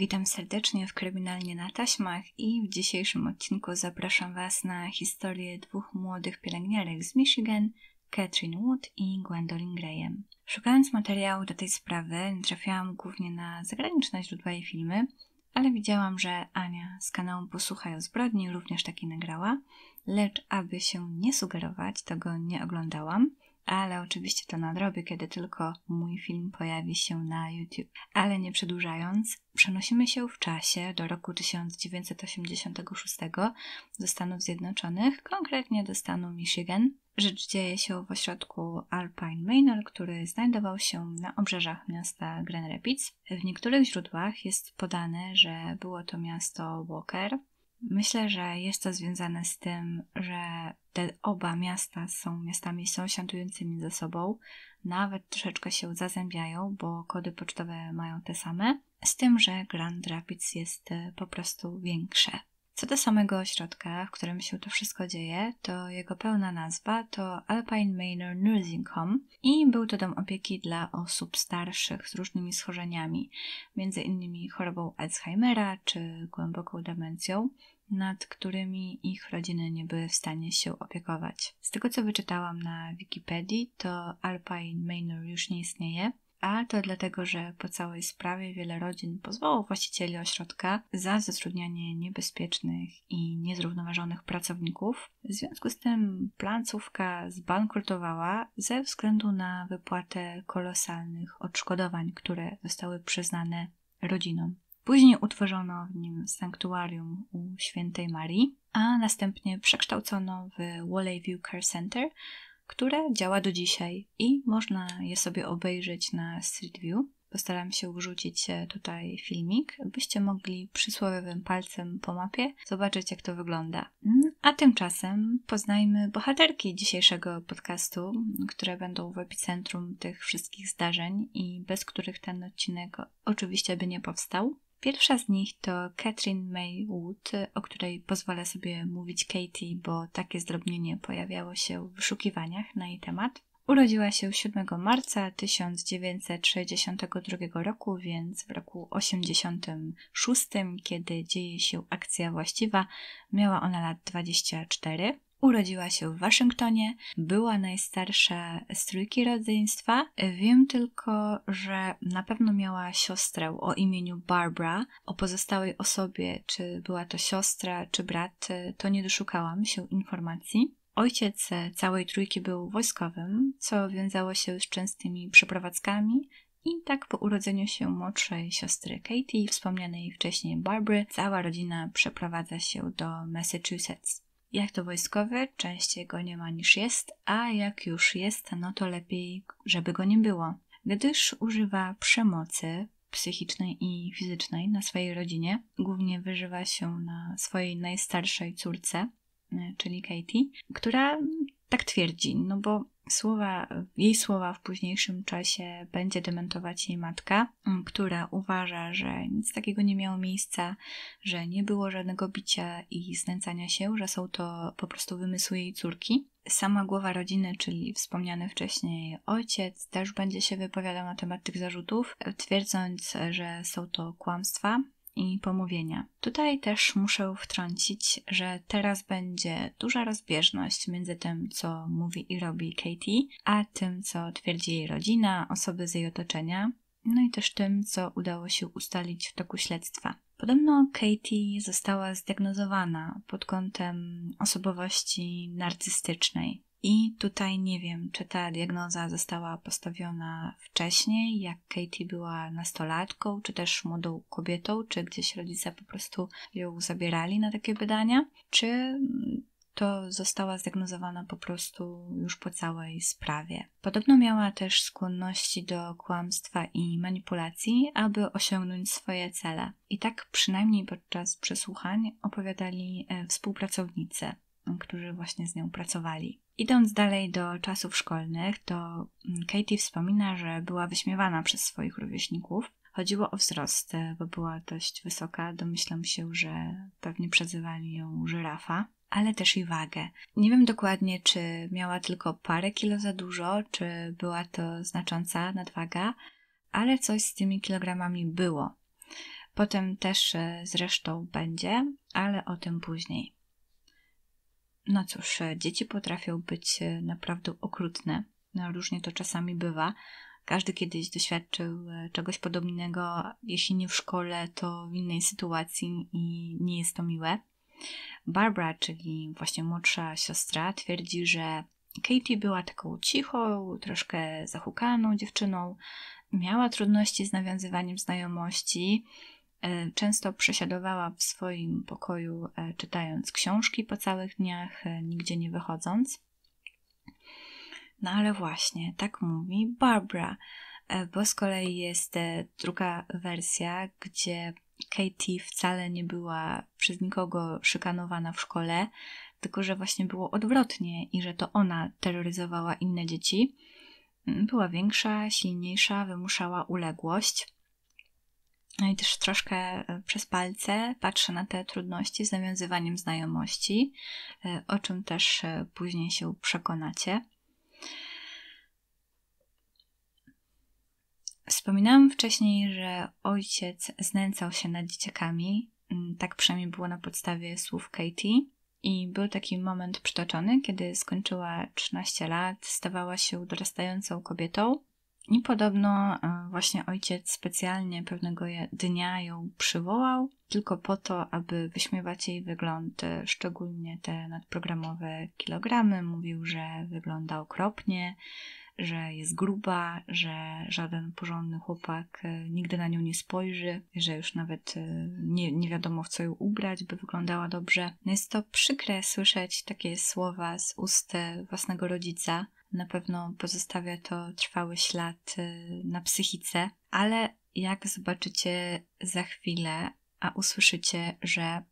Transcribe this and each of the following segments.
witam serdecznie w Kryminalnie na Taśmach i w dzisiejszym odcinku zapraszam Was na historię dwóch młodych pielęgniarek z Michigan, Catherine Wood i Gwendolyn Graham. Szukając materiału do tej sprawy, trafiałam głównie na zagraniczne źródła i filmy, ale widziałam, że Ania z kanału Posłuchaj o zbrodni również taki nagrała, lecz aby się nie sugerować, tego nie oglądałam ale oczywiście to nadrobię, kiedy tylko mój film pojawi się na YouTube. Ale nie przedłużając, przenosimy się w czasie do roku 1986 do Stanów Zjednoczonych, konkretnie do stanu Michigan. Rzecz dzieje się w ośrodku Alpine Manor, który znajdował się na obrzeżach miasta Grand Rapids. W niektórych źródłach jest podane, że było to miasto Walker, Myślę, że jest to związane z tym, że te oba miasta są miastami sąsiadującymi ze sobą, nawet troszeczkę się zazębiają, bo kody pocztowe mają te same, z tym, że Grand Rapids jest e, po prostu większe. Co do samego ośrodka, w którym się to wszystko dzieje, to jego pełna nazwa to Alpine Manor Nursing Home i był to dom opieki dla osób starszych z różnymi schorzeniami, między innymi chorobą Alzheimera czy głęboką demencją nad którymi ich rodziny nie były w stanie się opiekować. Z tego co wyczytałam na Wikipedii, to Alpine Manor już nie istnieje, a to dlatego, że po całej sprawie wiele rodzin pozwało właścicieli ośrodka za zatrudnianie niebezpiecznych i niezrównoważonych pracowników. W związku z tym placówka zbankrutowała ze względu na wypłatę kolosalnych odszkodowań, które zostały przyznane rodzinom. Później utworzono w nim sanktuarium u świętej Marii, a następnie przekształcono w Wally View Care Center, które działa do dzisiaj i można je sobie obejrzeć na Street View. Postaram się wrzucić tutaj filmik, byście mogli przysłowiowym palcem po mapie zobaczyć, jak to wygląda. Mm, a tymczasem poznajmy bohaterki dzisiejszego podcastu, które będą w epicentrum tych wszystkich zdarzeń i bez których ten odcinek oczywiście by nie powstał. Pierwsza z nich to Catherine May Wood, o której pozwolę sobie mówić Katie, bo takie zdrobnienie pojawiało się w wyszukiwaniach na jej temat. Urodziła się 7 marca 1962 roku, więc w roku 86, kiedy dzieje się akcja właściwa, miała ona lat 24. Urodziła się w Waszyngtonie, była najstarsza z trójki rodzeństwa. Wiem tylko, że na pewno miała siostrę o imieniu Barbara. O pozostałej osobie, czy była to siostra, czy brat, to nie doszukałam się informacji. Ojciec całej trójki był wojskowym, co wiązało się z częstymi przeprowadzkami i tak po urodzeniu się młodszej siostry Katie, wspomnianej wcześniej Barbary, cała rodzina przeprowadza się do Massachusetts. Jak to wojskowy, częściej go nie ma niż jest, a jak już jest, no to lepiej, żeby go nie było, gdyż używa przemocy psychicznej i fizycznej na swojej rodzinie. Głównie wyżywa się na swojej najstarszej córce, e, czyli Katie, która tak twierdzi, no bo słowa, jej słowa w późniejszym czasie będzie dementować jej matka, mm, która uważa, że nic takiego nie miało miejsca, że nie było żadnego bicia i znęcania się, że są to po prostu wymysły jej córki. Sama głowa rodziny, czyli wspomniany wcześniej ojciec, też będzie się wypowiadał na temat tych zarzutów, twierdząc, że są to kłamstwa, i pomówienia. Tutaj też muszę wtrącić, że teraz będzie duża rozbieżność między tym, co mówi i robi Katie, a tym, co twierdzi jej rodzina, osoby z jej otoczenia, no i też tym, co udało się ustalić w toku śledztwa. Podobno Katie została zdiagnozowana pod kątem osobowości narcystycznej, i tutaj nie wiem, czy ta diagnoza została postawiona wcześniej, jak Katie była nastolatką, czy też młodą kobietą, czy gdzieś rodzice po prostu ją zabierali na takie badania, czy to została zdiagnozowana po prostu już po całej sprawie. Podobno miała też skłonności do kłamstwa i manipulacji, aby osiągnąć swoje cele. I tak przynajmniej podczas przesłuchań opowiadali e, współpracownicy, którzy właśnie z nią pracowali. Idąc dalej do czasów szkolnych, to mm, Katie wspomina, że była wyśmiewana przez swoich rówieśników. Chodziło o wzrost, e, bo była dość wysoka. Domyślam się, że pewnie przezywali ją żyrafa, ale też i wagę. Nie wiem dokładnie, czy miała tylko parę kilo za dużo, czy była to znacząca nadwaga, ale coś z tymi kilogramami było. Potem też e, zresztą będzie, ale o tym później no cóż, e, dzieci potrafią być e, naprawdę okrutne. No, różnie to czasami bywa. Każdy kiedyś doświadczył e, czegoś podobnego, jeśli nie w szkole, to w innej sytuacji i nie jest to miłe. Barbara, czyli właśnie młodsza siostra, twierdzi, że Katie była taką cichą, troszkę zahukaną dziewczyną, miała trudności z nawiązywaniem znajomości, E, często przesiadowała w swoim pokoju, e, czytając książki po całych dniach, e, nigdzie nie wychodząc. No ale właśnie, tak mówi Barbara, bo z kolei jest druga wersja, gdzie Katie wcale nie była przez nikogo szykanowana w szkole, tylko że właśnie było odwrotnie i że to ona terroryzowała inne dzieci. Mm, była większa, silniejsza, wymuszała uległość. No i też troszkę e, przez palce patrzę na te trudności z nawiązywaniem znajomości, e, o czym też e, później się przekonacie. Wspominałam wcześniej, że ojciec znęcał się nad dzieciakami. Mm, tak przynajmniej było na podstawie słów Katie. I był taki moment przytoczony, kiedy skończyła 13 lat, stawała się dorastającą kobietą i podobno e, właśnie ojciec specjalnie pewnego dnia ją przywołał, tylko po to, aby wyśmiewać jej wygląd, e, szczególnie te nadprogramowe kilogramy. Mówił, że wygląda okropnie, że jest gruba, że żaden porządny chłopak e, nigdy na nią nie spojrzy, że już nawet nie, nie wiadomo w co ją ubrać, by wyglądała dobrze. No jest to przykre słyszeć takie słowa z ust własnego rodzica na pewno pozostawia to trwały ślad y, na psychice, ale jak zobaczycie za chwilę, a usłyszycie, że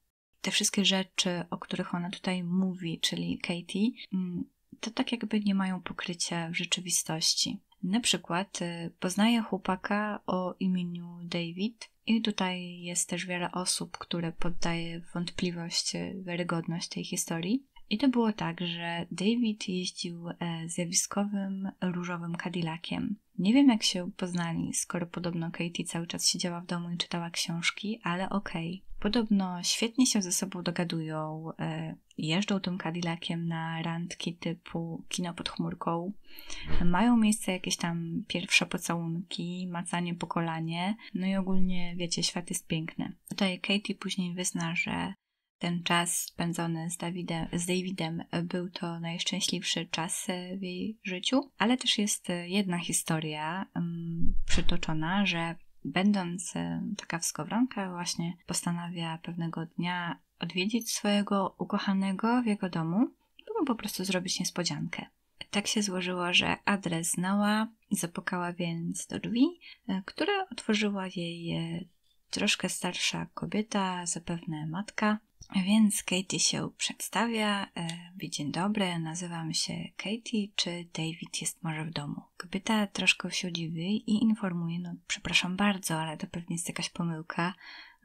te wszystkie rzeczy, o których ona tutaj mówi, czyli Katie, mm, to tak jakby nie mają pokrycia w rzeczywistości. Na przykład y, poznaje chłopaka o imieniu David, i tutaj jest też wiele osób, które poddaje wątpliwość y, wiarygodność tej historii. I to było tak, że David jeździł e, zjawiskowym różowym Cadillaciem. Nie wiem, jak się poznali, skoro podobno Katie cały czas siedziała w domu i czytała książki, ale okej. Okay. Podobno świetnie się ze sobą dogadują, e, jeżdżą tym Cadillaciem na randki typu kino pod chmurką, mają miejsce jakieś tam pierwsze pocałunki, macanie po kolanie, no i ogólnie, wiecie, świat jest piękny. Tutaj Katie później wyzna, że ten czas spędzony z, Davidem, z Davidem był to najszczęśliwszy czas e, w jej życiu, ale też jest e, jedna historia um, przytoczona, że będąc e, taka w Skowronka, właśnie postanawia pewnego dnia odwiedzić swojego ukochanego w jego domu, by mu po prostu zrobić niespodziankę. Tak się złożyło, że adres znała, zapukała więc do drzwi, które otworzyła jej troszkę starsza kobieta, zapewne matka. Więc Katie się przedstawia. E, dzień dobry, nazywam się Katie. Czy David jest może w domu? Kobieta troszkę się dziwi i informuje: No, przepraszam bardzo, ale to pewnie jest jakaś pomyłka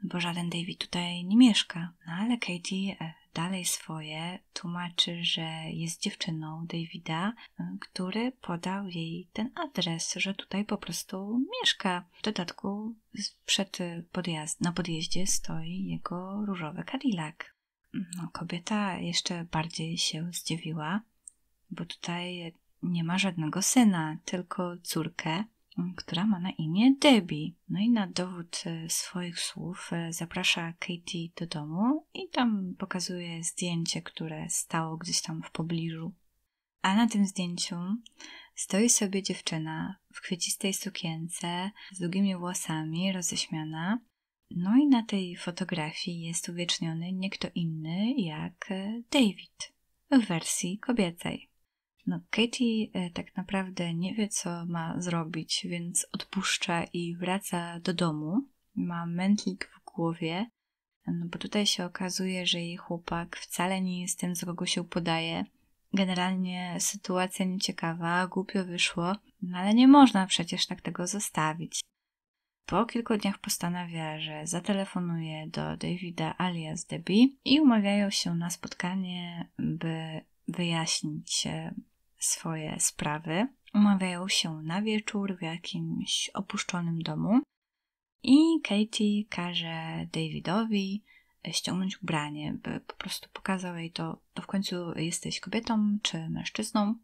bo żaden David tutaj nie mieszka. No ale Katie e, dalej swoje tłumaczy, że jest dziewczyną Davida, e, który podał jej ten adres, że tutaj po prostu mieszka. W dodatku przed podjazd, na podjeździe stoi jego różowy Cadillac. No, kobieta jeszcze bardziej się zdziwiła, bo tutaj nie ma żadnego syna, tylko córkę, która ma na imię Debbie. No i na dowód e, swoich słów e, zaprasza Katie do domu i tam pokazuje zdjęcie, które stało gdzieś tam w pobliżu. A na tym zdjęciu stoi sobie dziewczyna w kwiecistej sukience z długimi włosami, roześmiana. No i na tej fotografii jest uwieczniony nie kto inny jak e, David w wersji kobiecej. No, Katie e, tak naprawdę nie wie, co ma zrobić, więc odpuszcza i wraca do domu. Ma mętlik w głowie, no bo tutaj się okazuje, że jej chłopak wcale nie jest tym, z kogo się podaje. Generalnie sytuacja nieciekawa, głupio wyszło, no ale nie można przecież tak tego zostawić. Po kilku dniach postanawia, że zatelefonuje do Davida alias Debbie i umawiają się na spotkanie, by wyjaśnić e, swoje sprawy, umawiają się na wieczór w jakimś opuszczonym domu i Katie każe Davidowi ściągnąć ubranie, by po prostu pokazał jej to, to w końcu jesteś kobietą czy mężczyzną.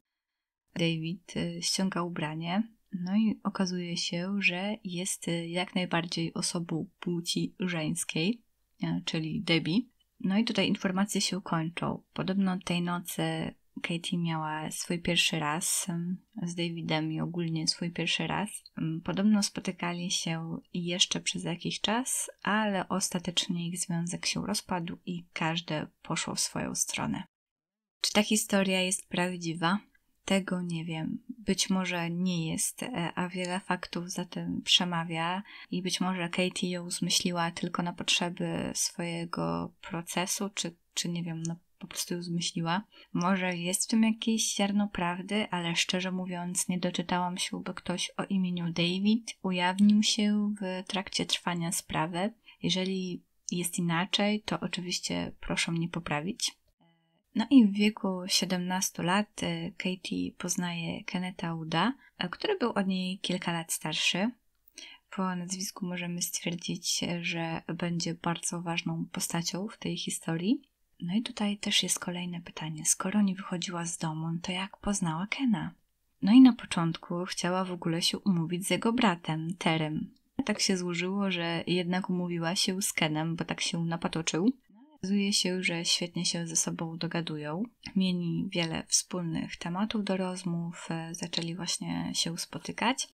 David y, ściąga ubranie, no i okazuje się, że jest jak najbardziej osobą płci żeńskiej, y, czyli Debbie. No i tutaj informacje się kończą. Podobno tej nocy Katie miała swój pierwszy raz z Davidem i ogólnie swój pierwszy raz. Podobno spotykali się jeszcze przez jakiś czas, ale ostatecznie ich związek się rozpadł i każde poszło w swoją stronę. Czy ta historia jest prawdziwa? Tego nie wiem. Być może nie jest, e, a wiele faktów za tym przemawia i być może Katie ją zmyśliła tylko na potrzeby swojego procesu, czy, czy nie wiem, no po prostu ją zmyśliła. Może jest w tym jakieś ziarno prawdy, ale szczerze mówiąc nie doczytałam się, by ktoś o imieniu David ujawnił się w trakcie trwania sprawy. Jeżeli jest inaczej, to oczywiście proszę mnie poprawić. No i w wieku 17 lat e, Katie poznaje Keneta Uda, e, który był od niej kilka lat starszy. Po nazwisku możemy stwierdzić, e, że będzie bardzo ważną postacią w tej historii. No i tutaj też jest kolejne pytanie. Skoro nie wychodziła z domu, no to jak poznała Kena? No i na początku chciała w ogóle się umówić z jego bratem, Terem. Tak się złożyło, że jednak umówiła się z Kenem, bo tak się napatoczył. Okazuje się, że świetnie się ze sobą dogadują. Mieli wiele wspólnych tematów do rozmów, e, zaczęli właśnie się spotykać.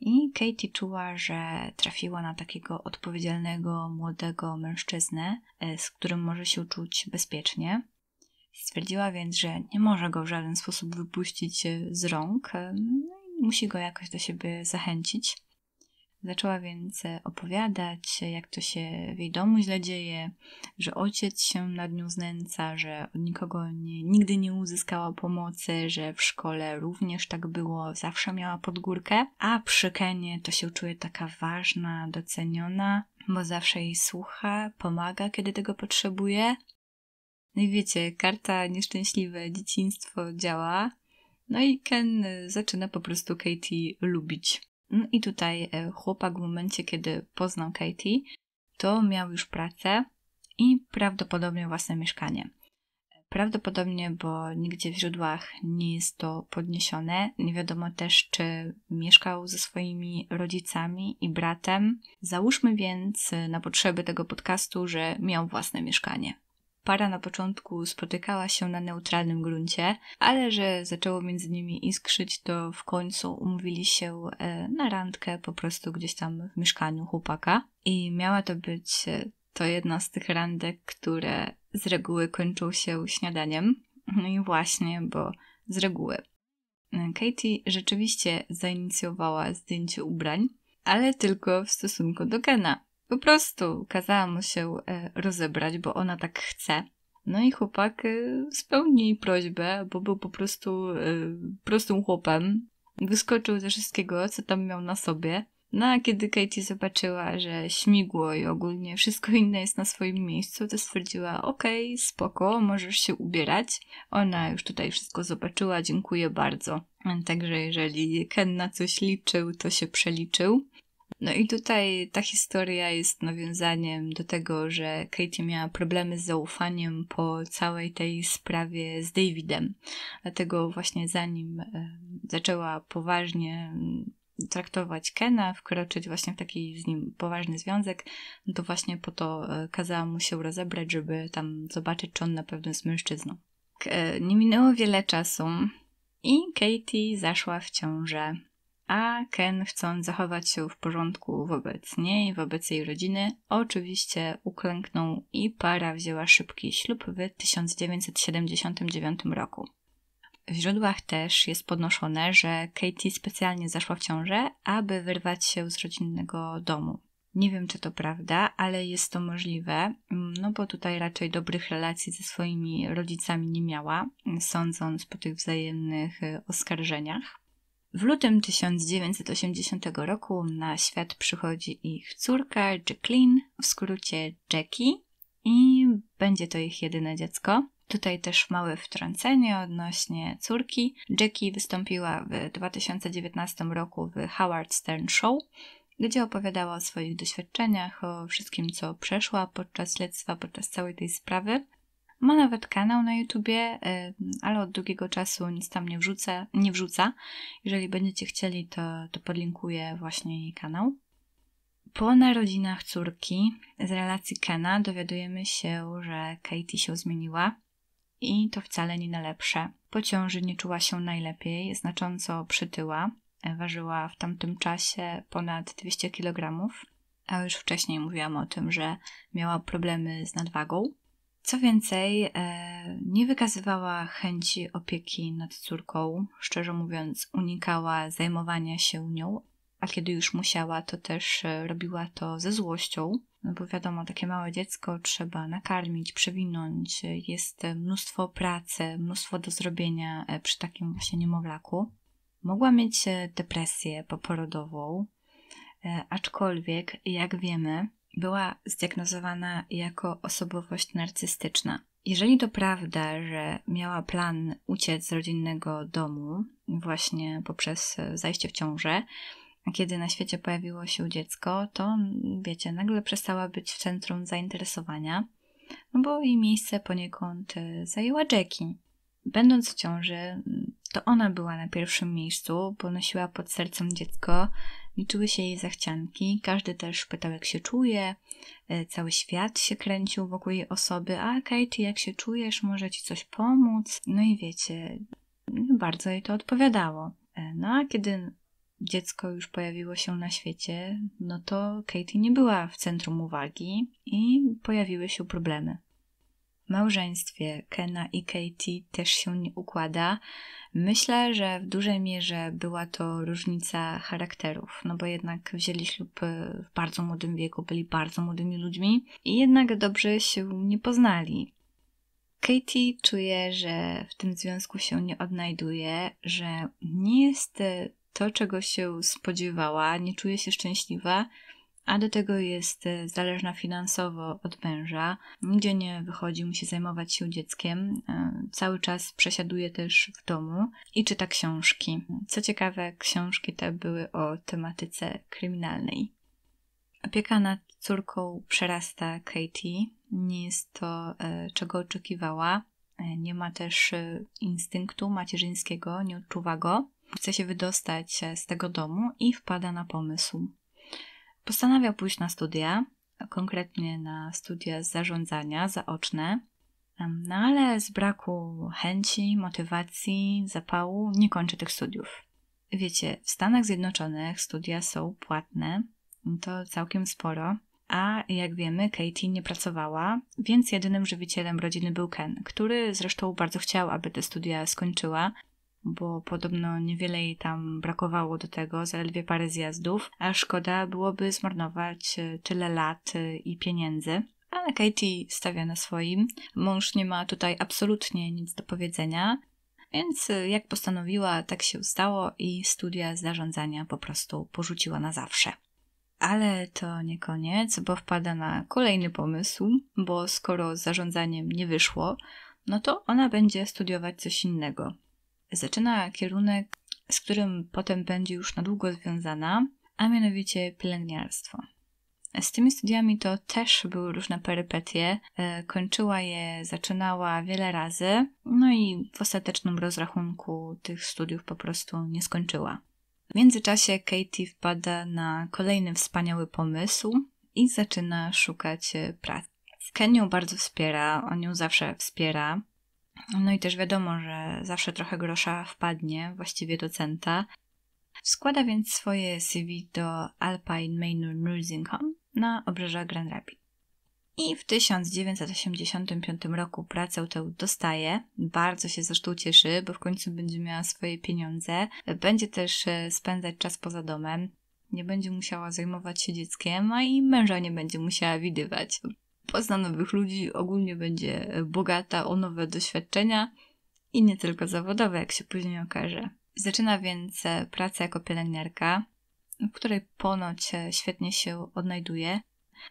I Katie czuła, że trafiła na takiego odpowiedzialnego, młodego mężczyznę, e, z którym może się czuć bezpiecznie. Stwierdziła więc, że nie może go w żaden sposób wypuścić e, z rąk, e, no i musi go jakoś do siebie zachęcić. Zaczęła więc e, opowiadać, e, jak to się w jej domu źle dzieje, że ojciec się nad nią znęca, że od nikogo nie, nigdy nie uzyskała pomocy, że w szkole również tak było, zawsze miała podgórkę, a przy Kenie to się czuje taka ważna, doceniona, bo zawsze jej słucha, pomaga, kiedy tego potrzebuje. No i wiecie, karta nieszczęśliwe dzieciństwo działa. No i Ken e, zaczyna po prostu Katie lubić. No i tutaj e, chłopak w momencie, kiedy poznał Katie, to miał już pracę i prawdopodobnie własne mieszkanie. E, prawdopodobnie, bo nigdzie w źródłach nie jest to podniesione. Nie wiadomo też, czy mieszkał ze swoimi rodzicami i bratem. Załóżmy więc e, na potrzeby tego podcastu, że miał własne mieszkanie para na początku spotykała się na neutralnym gruncie, ale że zaczęło między nimi iskrzyć, to w końcu umówili się e, na randkę po prostu gdzieś tam w mieszkaniu chłopaka. I miała to być e, to jedna z tych randek, które z reguły kończą się śniadaniem. No i właśnie, bo z reguły. E, Katie rzeczywiście zainicjowała zdjęcie ubrań, ale tylko w stosunku do Kena, po prostu kazała mu się e, rozebrać, bo ona tak chce. No i chłopak e, spełnił jej prośbę, bo był po prostu e, prostym chłopem. Wyskoczył ze wszystkiego, co tam miał na sobie. No a kiedy Katie zobaczyła, że śmigło i ogólnie wszystko inne jest na swoim miejscu, to stwierdziła, okej, okay, spoko, możesz się ubierać. Ona już tutaj wszystko zobaczyła, dziękuję bardzo. Także jeżeli Ken na coś liczył, to się przeliczył. No i tutaj ta historia jest nawiązaniem do tego, że Katie miała problemy z zaufaniem po całej tej sprawie z Davidem. Dlatego właśnie zanim e, zaczęła poważnie mm, traktować Kena, wkroczyć właśnie w taki z nim poważny związek, no to właśnie po to e, kazała mu się rozebrać, żeby tam zobaczyć, czy on na pewno jest mężczyzną. E, nie minęło wiele czasu i Katie zaszła w ciążę a Ken, chcąc zachować się w porządku wobec niej, wobec jej rodziny, oczywiście uklęknął i para wzięła szybki ślub w 1979 roku. W źródłach też jest podnoszone, że Katie specjalnie zaszła w ciążę, aby wyrwać się z rodzinnego domu. Nie wiem, czy to prawda, ale jest to możliwe, no bo tutaj raczej dobrych relacji ze swoimi rodzicami nie miała, sądząc po tych wzajemnych e, oskarżeniach. W lutym 1980 roku na świat przychodzi ich córka Jacqueline, w skrócie Jackie, i będzie to ich jedyne dziecko. Tutaj też małe wtrącenie odnośnie córki. Jackie wystąpiła w 2019 roku w Howard Stern Show, gdzie opowiadała o swoich doświadczeniach, o wszystkim, co przeszła podczas śledztwa, podczas całej tej sprawy. Ma nawet kanał na YouTubie, y, ale od długiego czasu nic tam nie, wrzucę, nie wrzuca. Jeżeli będziecie chcieli, to, to podlinkuję właśnie jej kanał. Po narodzinach córki z relacji Kena dowiadujemy się, że Katie się zmieniła i to wcale nie na lepsze. Po ciąży nie czuła się najlepiej, znacząco przytyła. E, ważyła w tamtym czasie ponad 200 kg, a już wcześniej mówiłam o tym, że miała problemy z nadwagą. Co więcej, e, nie wykazywała chęci opieki nad córką, szczerze mówiąc, unikała zajmowania się nią, a kiedy już musiała, to też e, robiła to ze złością, no bo wiadomo, takie małe dziecko trzeba nakarmić, przewinąć, jest mnóstwo pracy, mnóstwo do zrobienia e, przy takim właśnie niemowlaku. Mogła mieć depresję poporodową, aczkolwiek, jak wiemy, była zdiagnozowana jako osobowość narcystyczna. Jeżeli to prawda, że miała plan uciec z rodzinnego domu właśnie poprzez zajście w ciążę, a kiedy na świecie pojawiło się dziecko, to wiecie, nagle przestała być w centrum zainteresowania, no bo jej miejsce poniekąd e, zajęła Jackie. Będąc w ciąży, to ona była na pierwszym miejscu, ponosiła pod sercem dziecko, liczyły się jej zachcianki, każdy też pytał, jak się czuje, e, cały świat się kręcił wokół jej osoby, a Katie, jak się czujesz, może ci coś pomóc? No i wiecie, no bardzo jej to odpowiadało. E, no a kiedy dziecko już pojawiło się na świecie, no to Katie nie była w centrum uwagi i pojawiły się problemy małżeństwie Kena i Katie też się nie układa. Myślę, że w dużej mierze była to różnica charakterów, no bo jednak wzięli ślub y, w bardzo młodym wieku, byli bardzo młodymi ludźmi i jednak dobrze się nie poznali. Katie czuje, że w tym związku się nie odnajduje, że nie jest y, to, czego się spodziewała, nie czuje się szczęśliwa, a do tego jest e, zależna finansowo od męża, nigdzie nie wychodzi, musi zajmować się dzieckiem, e, cały czas przesiaduje też w domu i czyta książki. Co ciekawe, książki te były o tematyce kryminalnej. Opieka nad córką przerasta Katie, nie jest to e, czego oczekiwała. Nie ma też instynktu macierzyńskiego, nie odczuwa go. Chce się wydostać z tego domu i wpada na pomysł. Postanawiał pójść na studia, konkretnie na studia zarządzania zaoczne, no ale z braku chęci, motywacji, zapału nie kończy tych studiów. Wiecie, w Stanach Zjednoczonych studia są płatne, to całkiem sporo, a jak wiemy, Katie nie pracowała, więc jedynym żywicielem rodziny był Ken, który zresztą bardzo chciał, aby te studia skończyła, bo podobno niewiele jej tam brakowało do tego, zaledwie parę zjazdów, a szkoda byłoby zmarnować e, tyle lat e, i pieniędzy. Ale Katie stawia na swoim. Mąż nie ma tutaj absolutnie nic do powiedzenia, więc e, jak postanowiła, tak się stało i studia zarządzania po prostu porzuciła na zawsze. Ale to nie koniec, bo wpada na kolejny pomysł, bo skoro z zarządzaniem nie wyszło, no to ona będzie studiować coś innego zaczyna kierunek, z którym potem będzie już na długo związana, a mianowicie pielęgniarstwo. Z tymi studiami to też były różne perypetie. E, kończyła je, zaczynała wiele razy, no i w ostatecznym rozrachunku tych studiów po prostu nie skończyła. W międzyczasie Katie wpada na kolejny wspaniały pomysł i zaczyna szukać e, pracy. Ken ją bardzo wspiera, on ją zawsze wspiera. No i też wiadomo, że zawsze trochę grosza wpadnie, właściwie do centa. Składa więc swoje CV do Alpine Main Nursing Home na obrzeżach Grand Rapids. I w 1985 roku pracę tę dostaje. Bardzo się zresztą cieszy, bo w końcu będzie miała swoje pieniądze. Będzie też e, spędzać czas poza domem. Nie będzie musiała zajmować się dzieckiem, a i męża nie będzie musiała widywać pozna nowych ludzi, ogólnie będzie bogata o nowe doświadczenia i nie tylko zawodowe, jak się później okaże. Zaczyna więc e, pracę jako pielęgniarka, w której ponoć e, świetnie się odnajduje.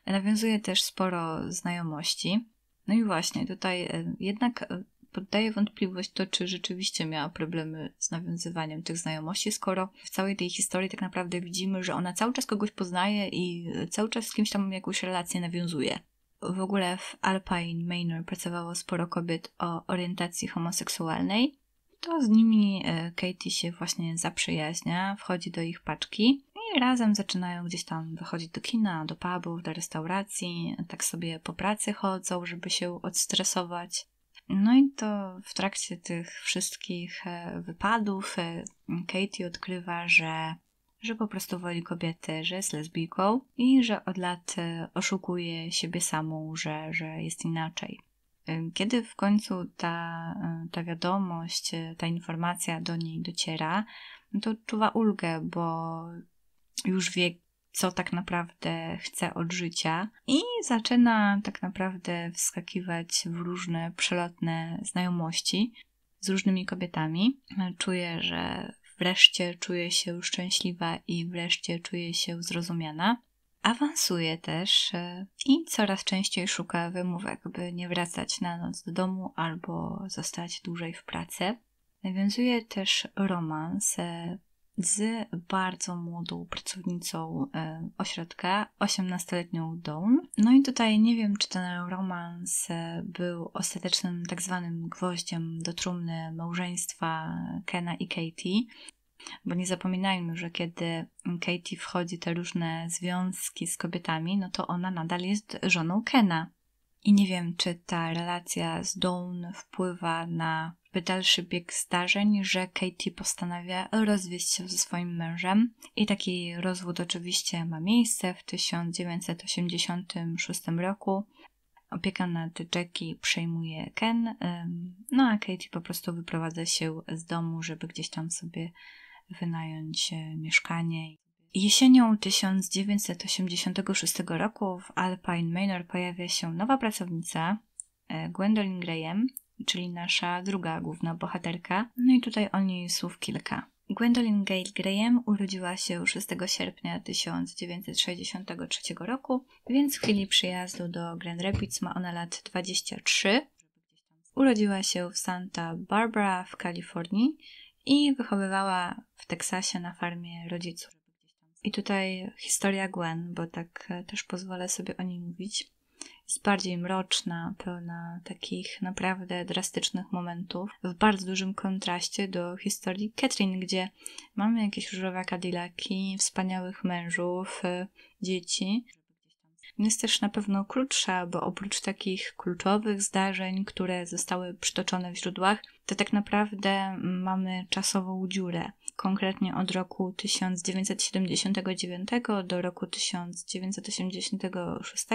Nawiązuje też sporo znajomości. No i właśnie, tutaj e, jednak poddaje wątpliwość to, czy rzeczywiście miała problemy z nawiązywaniem tych znajomości, skoro w całej tej historii tak naprawdę widzimy, że ona cały czas kogoś poznaje i cały czas z kimś tam jakąś relację nawiązuje w ogóle w Alpine Manor pracowało sporo kobiet o orientacji homoseksualnej, to z nimi e, Katie się właśnie zaprzyjaźnia, wchodzi do ich paczki i razem zaczynają gdzieś tam wychodzić do kina, do pubów, do restauracji, tak sobie po pracy chodzą, żeby się odstresować. No i to w trakcie tych wszystkich e, wypadów e, Katie odkrywa, że że po prostu woli kobiety, że jest lesbijką i że od lat e, oszukuje siebie samą, że, że jest inaczej. E, kiedy w końcu ta, e, ta wiadomość, ta informacja do niej dociera, no to czuwa ulgę, bo już wie, co tak naprawdę chce od życia i zaczyna tak naprawdę wskakiwać w różne przelotne znajomości z różnymi kobietami. Czuje, że wreszcie czuję się szczęśliwa i wreszcie czuję się zrozumiana. Awansuje też e, i coraz częściej szuka wymówek, by nie wracać na noc do domu albo zostać dłużej w pracy. Nawiązuje też romans, e, z bardzo młodą pracownicą e, ośrodka, 18-letnią Dawn. No i tutaj nie wiem, czy ten romans e, był ostatecznym tak zwanym gwoździem do trumny małżeństwa Kena i Katie. Bo nie zapominajmy, że kiedy Katie wchodzi te różne związki z kobietami, no to ona nadal jest żoną Kena. I nie wiem, czy ta relacja z Dawn wpływa na dalszy bieg zdarzeń, że Katie postanawia rozwieść się ze swoim mężem. I taki rozwód oczywiście ma miejsce w 1986 roku. Opieka nad Jackie przejmuje Ken, no a Katie po prostu wyprowadza się z domu, żeby gdzieś tam sobie wynająć e, mieszkanie. Jesienią 1986 roku w Alpine Manor pojawia się nowa pracownica, e, Gwendolyn Graham, czyli nasza druga główna bohaterka. No i tutaj o niej słów kilka. Gwendolyn Gayle Graham urodziła się 6 sierpnia 1963 roku, więc w chwili przyjazdu do Grand Rapids ma ona lat 23. Urodziła się w Santa Barbara w Kalifornii i wychowywała w Teksasie na farmie rodziców. I tutaj historia Gwen, bo tak e, też pozwolę sobie o niej mówić, jest bardziej mroczna, pełna takich naprawdę drastycznych momentów, w bardzo dużym kontraście do historii Catherine, gdzie mamy jakieś różowe kadilaki, wspaniałych mężów, e, dzieci. Jest też na pewno krótsza, bo oprócz takich kluczowych zdarzeń, które zostały przytoczone w źródłach, to tak naprawdę mm, mamy czasową dziurę konkretnie od roku 1979 do roku 1986,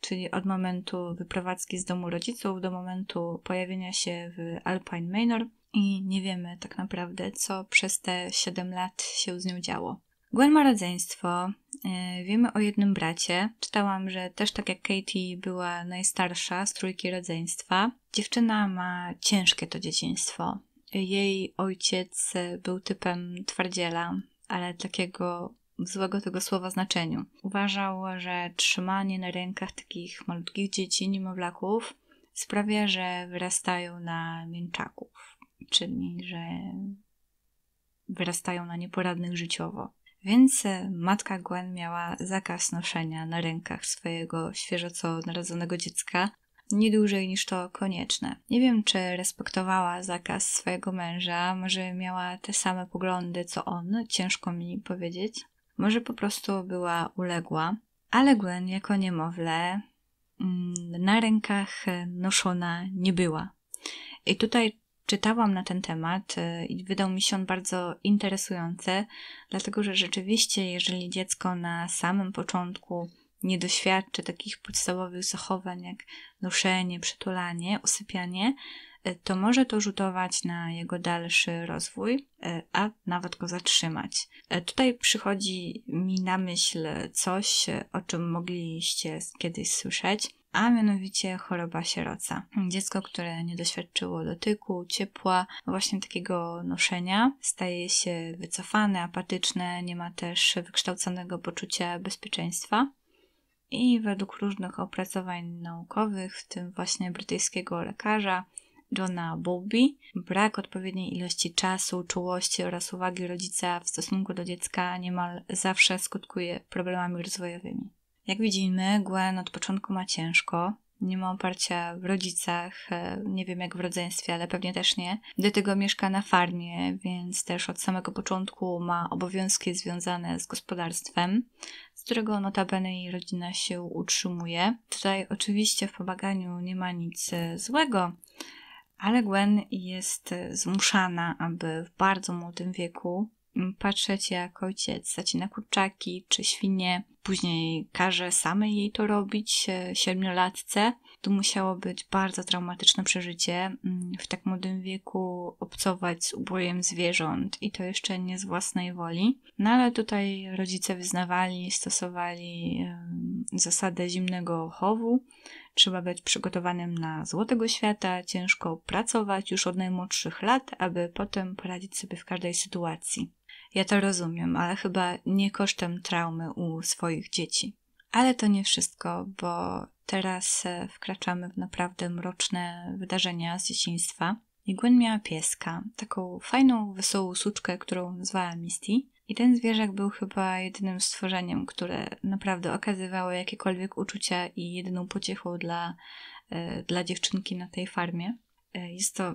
czyli od momentu wyprowadzki z domu rodziców do momentu pojawienia się w Alpine Manor i nie wiemy tak naprawdę, co przez te 7 lat się z nią działo. Gwen ma rodzeństwo, e, wiemy o jednym bracie. Czytałam, że też tak jak Katie była najstarsza z trójki rodzeństwa. Dziewczyna ma ciężkie to dzieciństwo. Jej ojciec e, był typem twardziela, ale takiego złego tego słowa znaczeniu. Uważał, że trzymanie na rękach takich malutkich dzieci, niemowlaków, sprawia, że wyrastają na mięczaków, czyli że wyrastają na nieporadnych życiowo. Więc e, matka Gwen miała zakaz noszenia na rękach swojego świeżo co narodzonego dziecka, nie dłużej niż to konieczne. Nie wiem, czy respektowała zakaz swojego męża, może miała te same poglądy co on, ciężko mi powiedzieć. Może po prostu była uległa, ale Gwen jako niemowlę mm, na rękach noszona nie była. I tutaj czytałam na ten temat y, i wydał mi się on bardzo interesujący, dlatego że rzeczywiście, jeżeli dziecko na samym początku nie doświadczy takich podstawowych zachowań jak noszenie, przytulanie, usypianie, e, to może to rzutować na jego dalszy rozwój, e, a nawet go zatrzymać. E, tutaj przychodzi mi na myśl coś, o czym mogliście kiedyś słyszeć, a mianowicie choroba sieroca. Dziecko, które nie doświadczyło dotyku, ciepła, no właśnie takiego noszenia, staje się wycofane, apatyczne, nie ma też wykształconego poczucia bezpieczeństwa i według różnych opracowań naukowych, w tym właśnie brytyjskiego lekarza Johna Bowlby, brak odpowiedniej ilości czasu, czułości oraz uwagi rodzica w stosunku do dziecka niemal zawsze skutkuje problemami rozwojowymi. Jak widzimy, Gwen od początku ma ciężko, nie ma oparcia w rodzicach, e, nie wiem jak w rodzeństwie, ale pewnie też nie. Do tego mieszka na farmie, więc też od samego początku ma obowiązki związane z gospodarstwem, z którego notabene jej rodzina się utrzymuje. Tutaj oczywiście w pomaganiu nie ma nic e, złego, ale Gwen jest e, zmuszana, aby w bardzo młodym wieku patrzeć, jak ojciec zacina kurczaki czy świnie, później każe samej jej to robić, e, siedmiolatce. To musiało być bardzo traumatyczne przeżycie w tak młodym wieku obcować z ubojem zwierząt i to jeszcze nie z własnej woli. No ale tutaj rodzice wyznawali, stosowali zasadę zimnego chowu. Trzeba być przygotowanym na złotego świata, ciężko pracować już od najmłodszych lat, aby potem poradzić sobie w każdej sytuacji. Ja to rozumiem, ale chyba nie kosztem traumy u swoich dzieci. Ale to nie wszystko, bo teraz e, wkraczamy w naprawdę mroczne wydarzenia z dzieciństwa. I Gwen miała pieska, taką fajną, wesołą suczkę, którą nazwała Misty. I ten zwierzak był chyba jedynym stworzeniem, które naprawdę okazywało jakiekolwiek uczucia i jedyną pociechą dla, e, dla dziewczynki na tej farmie. E, jest to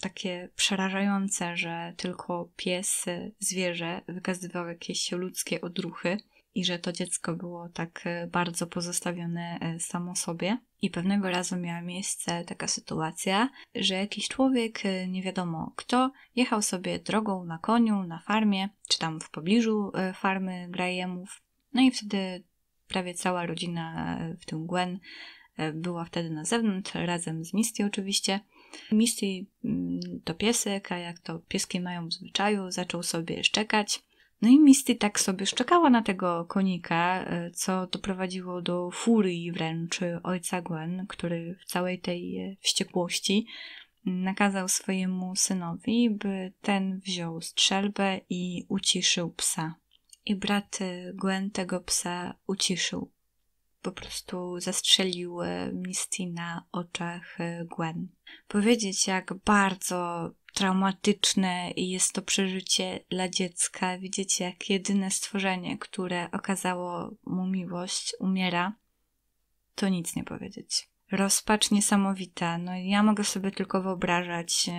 takie przerażające, że tylko pies, zwierzę wykazywało jakieś ludzkie odruchy i że to dziecko było tak e, bardzo pozostawione e, samo sobie. I pewnego razu miała miejsce taka sytuacja, że jakiś człowiek, e, nie wiadomo kto, jechał sobie drogą na koniu, na farmie, czy tam w pobliżu farmy Grajemów. No i wtedy prawie cała rodzina, w tym Gwen, była wtedy na zewnątrz, razem z Misty oczywiście. Misty, mm, to piesek, a jak to pieski mają w zwyczaju, zaczął sobie szczekać. No i Misty tak sobie szczekała na tego konika, e, co doprowadziło do furii wręcz ojca Gwen, który w całej tej e, wściekłości nakazał swojemu synowi, by ten wziął strzelbę i uciszył psa. I brat e, Gwen tego psa uciszył po prostu zastrzelił Misty na oczach e, Gwen. Powiedzieć, jak bardzo traumatyczne jest to przeżycie dla dziecka. Widzicie, jak jedyne stworzenie, które okazało mu miłość, umiera, to nic nie powiedzieć rozpacz niesamowita. No ja mogę sobie tylko wyobrażać.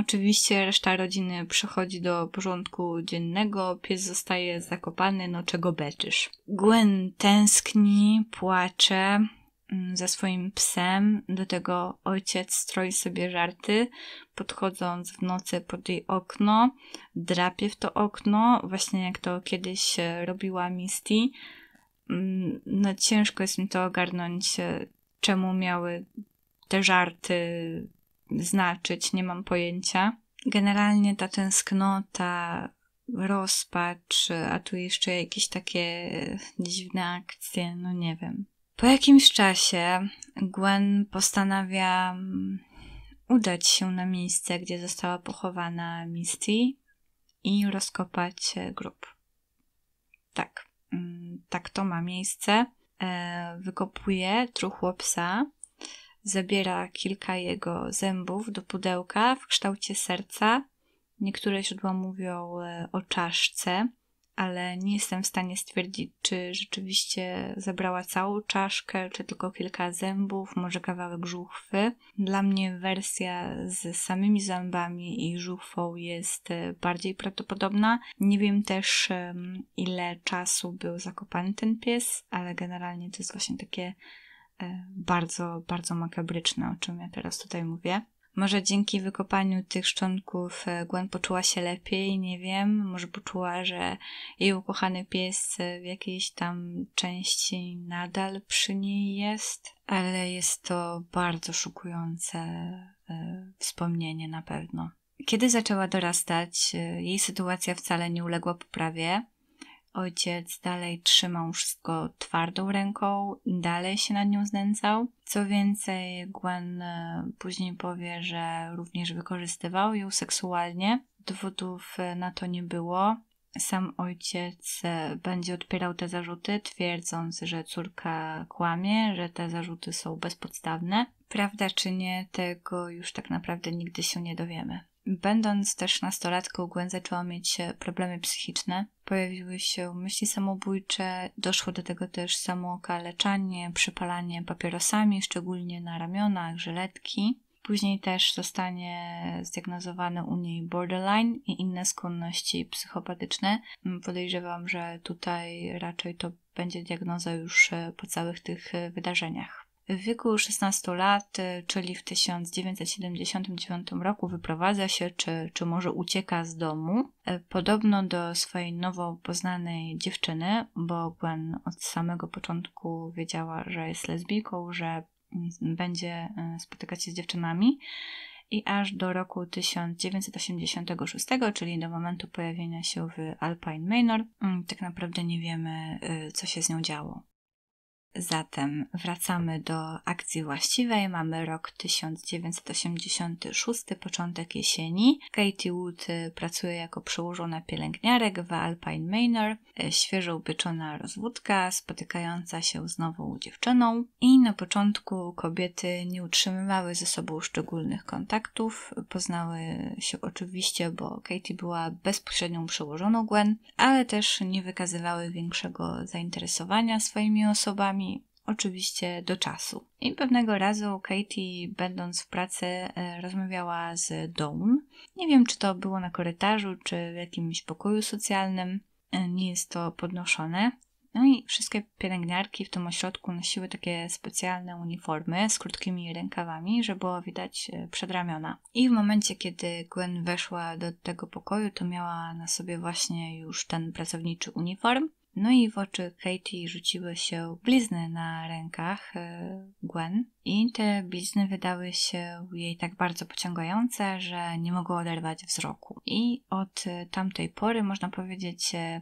Oczywiście reszta rodziny przychodzi do porządku dziennego, pies zostaje zakopany, no czego beczysz. Gwen tęskni, płacze mm, za swoim psem, do tego ojciec stroi sobie żarty, podchodząc w nocy pod jej okno, drapie w to okno, właśnie jak to kiedyś e, robiła Misty. Mm, no ciężko jest mi to ogarnąć, e, czemu miały te żarty znaczyć, nie mam pojęcia. Generalnie ta tęsknota, rozpacz, a tu jeszcze jakieś takie dziwne akcje, no nie wiem. Po jakimś czasie Gwen postanawia mm, udać się na miejsce, gdzie została pochowana Misty i rozkopać e, grób. Tak, mm, tak to ma miejsce. E, wykopuje truchło psa, zabiera kilka jego zębów do pudełka w kształcie serca. Niektóre źródła mówią e, o czaszce ale nie jestem w stanie stwierdzić, czy rzeczywiście zabrała całą czaszkę, czy tylko kilka zębów, może kawałek żuchwy. Dla mnie wersja z samymi zębami i żuchwą jest e, bardziej prawdopodobna. Nie wiem też, ile czasu był zakopany ten pies, ale generalnie to jest właśnie takie e, bardzo, bardzo makabryczne, o czym ja teraz tutaj mówię. Może dzięki wykopaniu tych szczątków e, Gwen poczuła się lepiej, nie wiem. Może poczuła, że jej ukochany pies e, w jakiejś tam części nadal przy niej jest, ale jest to bardzo szokujące e, wspomnienie na pewno. Kiedy zaczęła dorastać, jej sytuacja wcale nie uległa poprawie. Ojciec dalej trzymał wszystko twardą ręką, dalej się nad nią znęcał. Co więcej, Gwen e, później powie, że również wykorzystywał ją seksualnie. Dowodów e, na to nie było. Sam ojciec e, będzie odpierał te zarzuty, twierdząc, że córka kłamie, że te zarzuty są bezpodstawne. Prawda czy nie, tego już tak naprawdę nigdy się nie dowiemy. Będąc też nastolatką, Gwen zaczęła mieć e, problemy psychiczne. Pojawiły się myśli samobójcze, doszło do tego też samookaleczanie, przypalanie papierosami, szczególnie na ramionach, żyletki. Później też zostanie zdiagnozowane u niej borderline i inne skłonności psychopatyczne. Mm, podejrzewam, że tutaj raczej to będzie diagnoza już e, po całych tych e, wydarzeniach. W wieku 16 lat, y, czyli w 1979 roku, wyprowadza się, czy, czy może ucieka z domu. Y, podobno do swojej nowo poznanej dziewczyny, bo Gwen od samego początku wiedziała, że jest lesbijką, że mm, będzie y, spotykać się z dziewczynami. I aż do roku 1986, czyli do momentu pojawienia się w Alpine Manor, mm, tak naprawdę nie wiemy, co się z nią działo. Zatem wracamy do akcji właściwej. Mamy rok 1986, początek jesieni. Katie Wood y, pracuje jako przełożona pielęgniarek w Alpine Manor, y, świeżo upieczona rozwódka, spotykająca się z nową dziewczyną. I na początku kobiety nie utrzymywały ze sobą szczególnych kontaktów. Poznały się oczywiście, bo Katie była bezpośrednią przełożoną Gwen, ale też nie wykazywały większego zainteresowania swoimi osobami oczywiście do czasu. I pewnego razu Katie, będąc w pracy, e, rozmawiała z Dawn. Nie wiem, czy to było na korytarzu, czy w jakimś pokoju socjalnym, e, nie jest to podnoszone. No i wszystkie pielęgniarki w tym ośrodku nosiły takie specjalne uniformy z krótkimi rękawami, że było widać e, przedramiona. I w momencie, kiedy Gwen weszła do tego pokoju, to miała na sobie właśnie już ten pracowniczy uniform. No i w oczy Katie rzuciły się blizny na rękach e, Gwen i te blizny wydały się jej tak bardzo pociągające, że nie mogła oderwać wzroku. I od tamtej pory można powiedzieć e,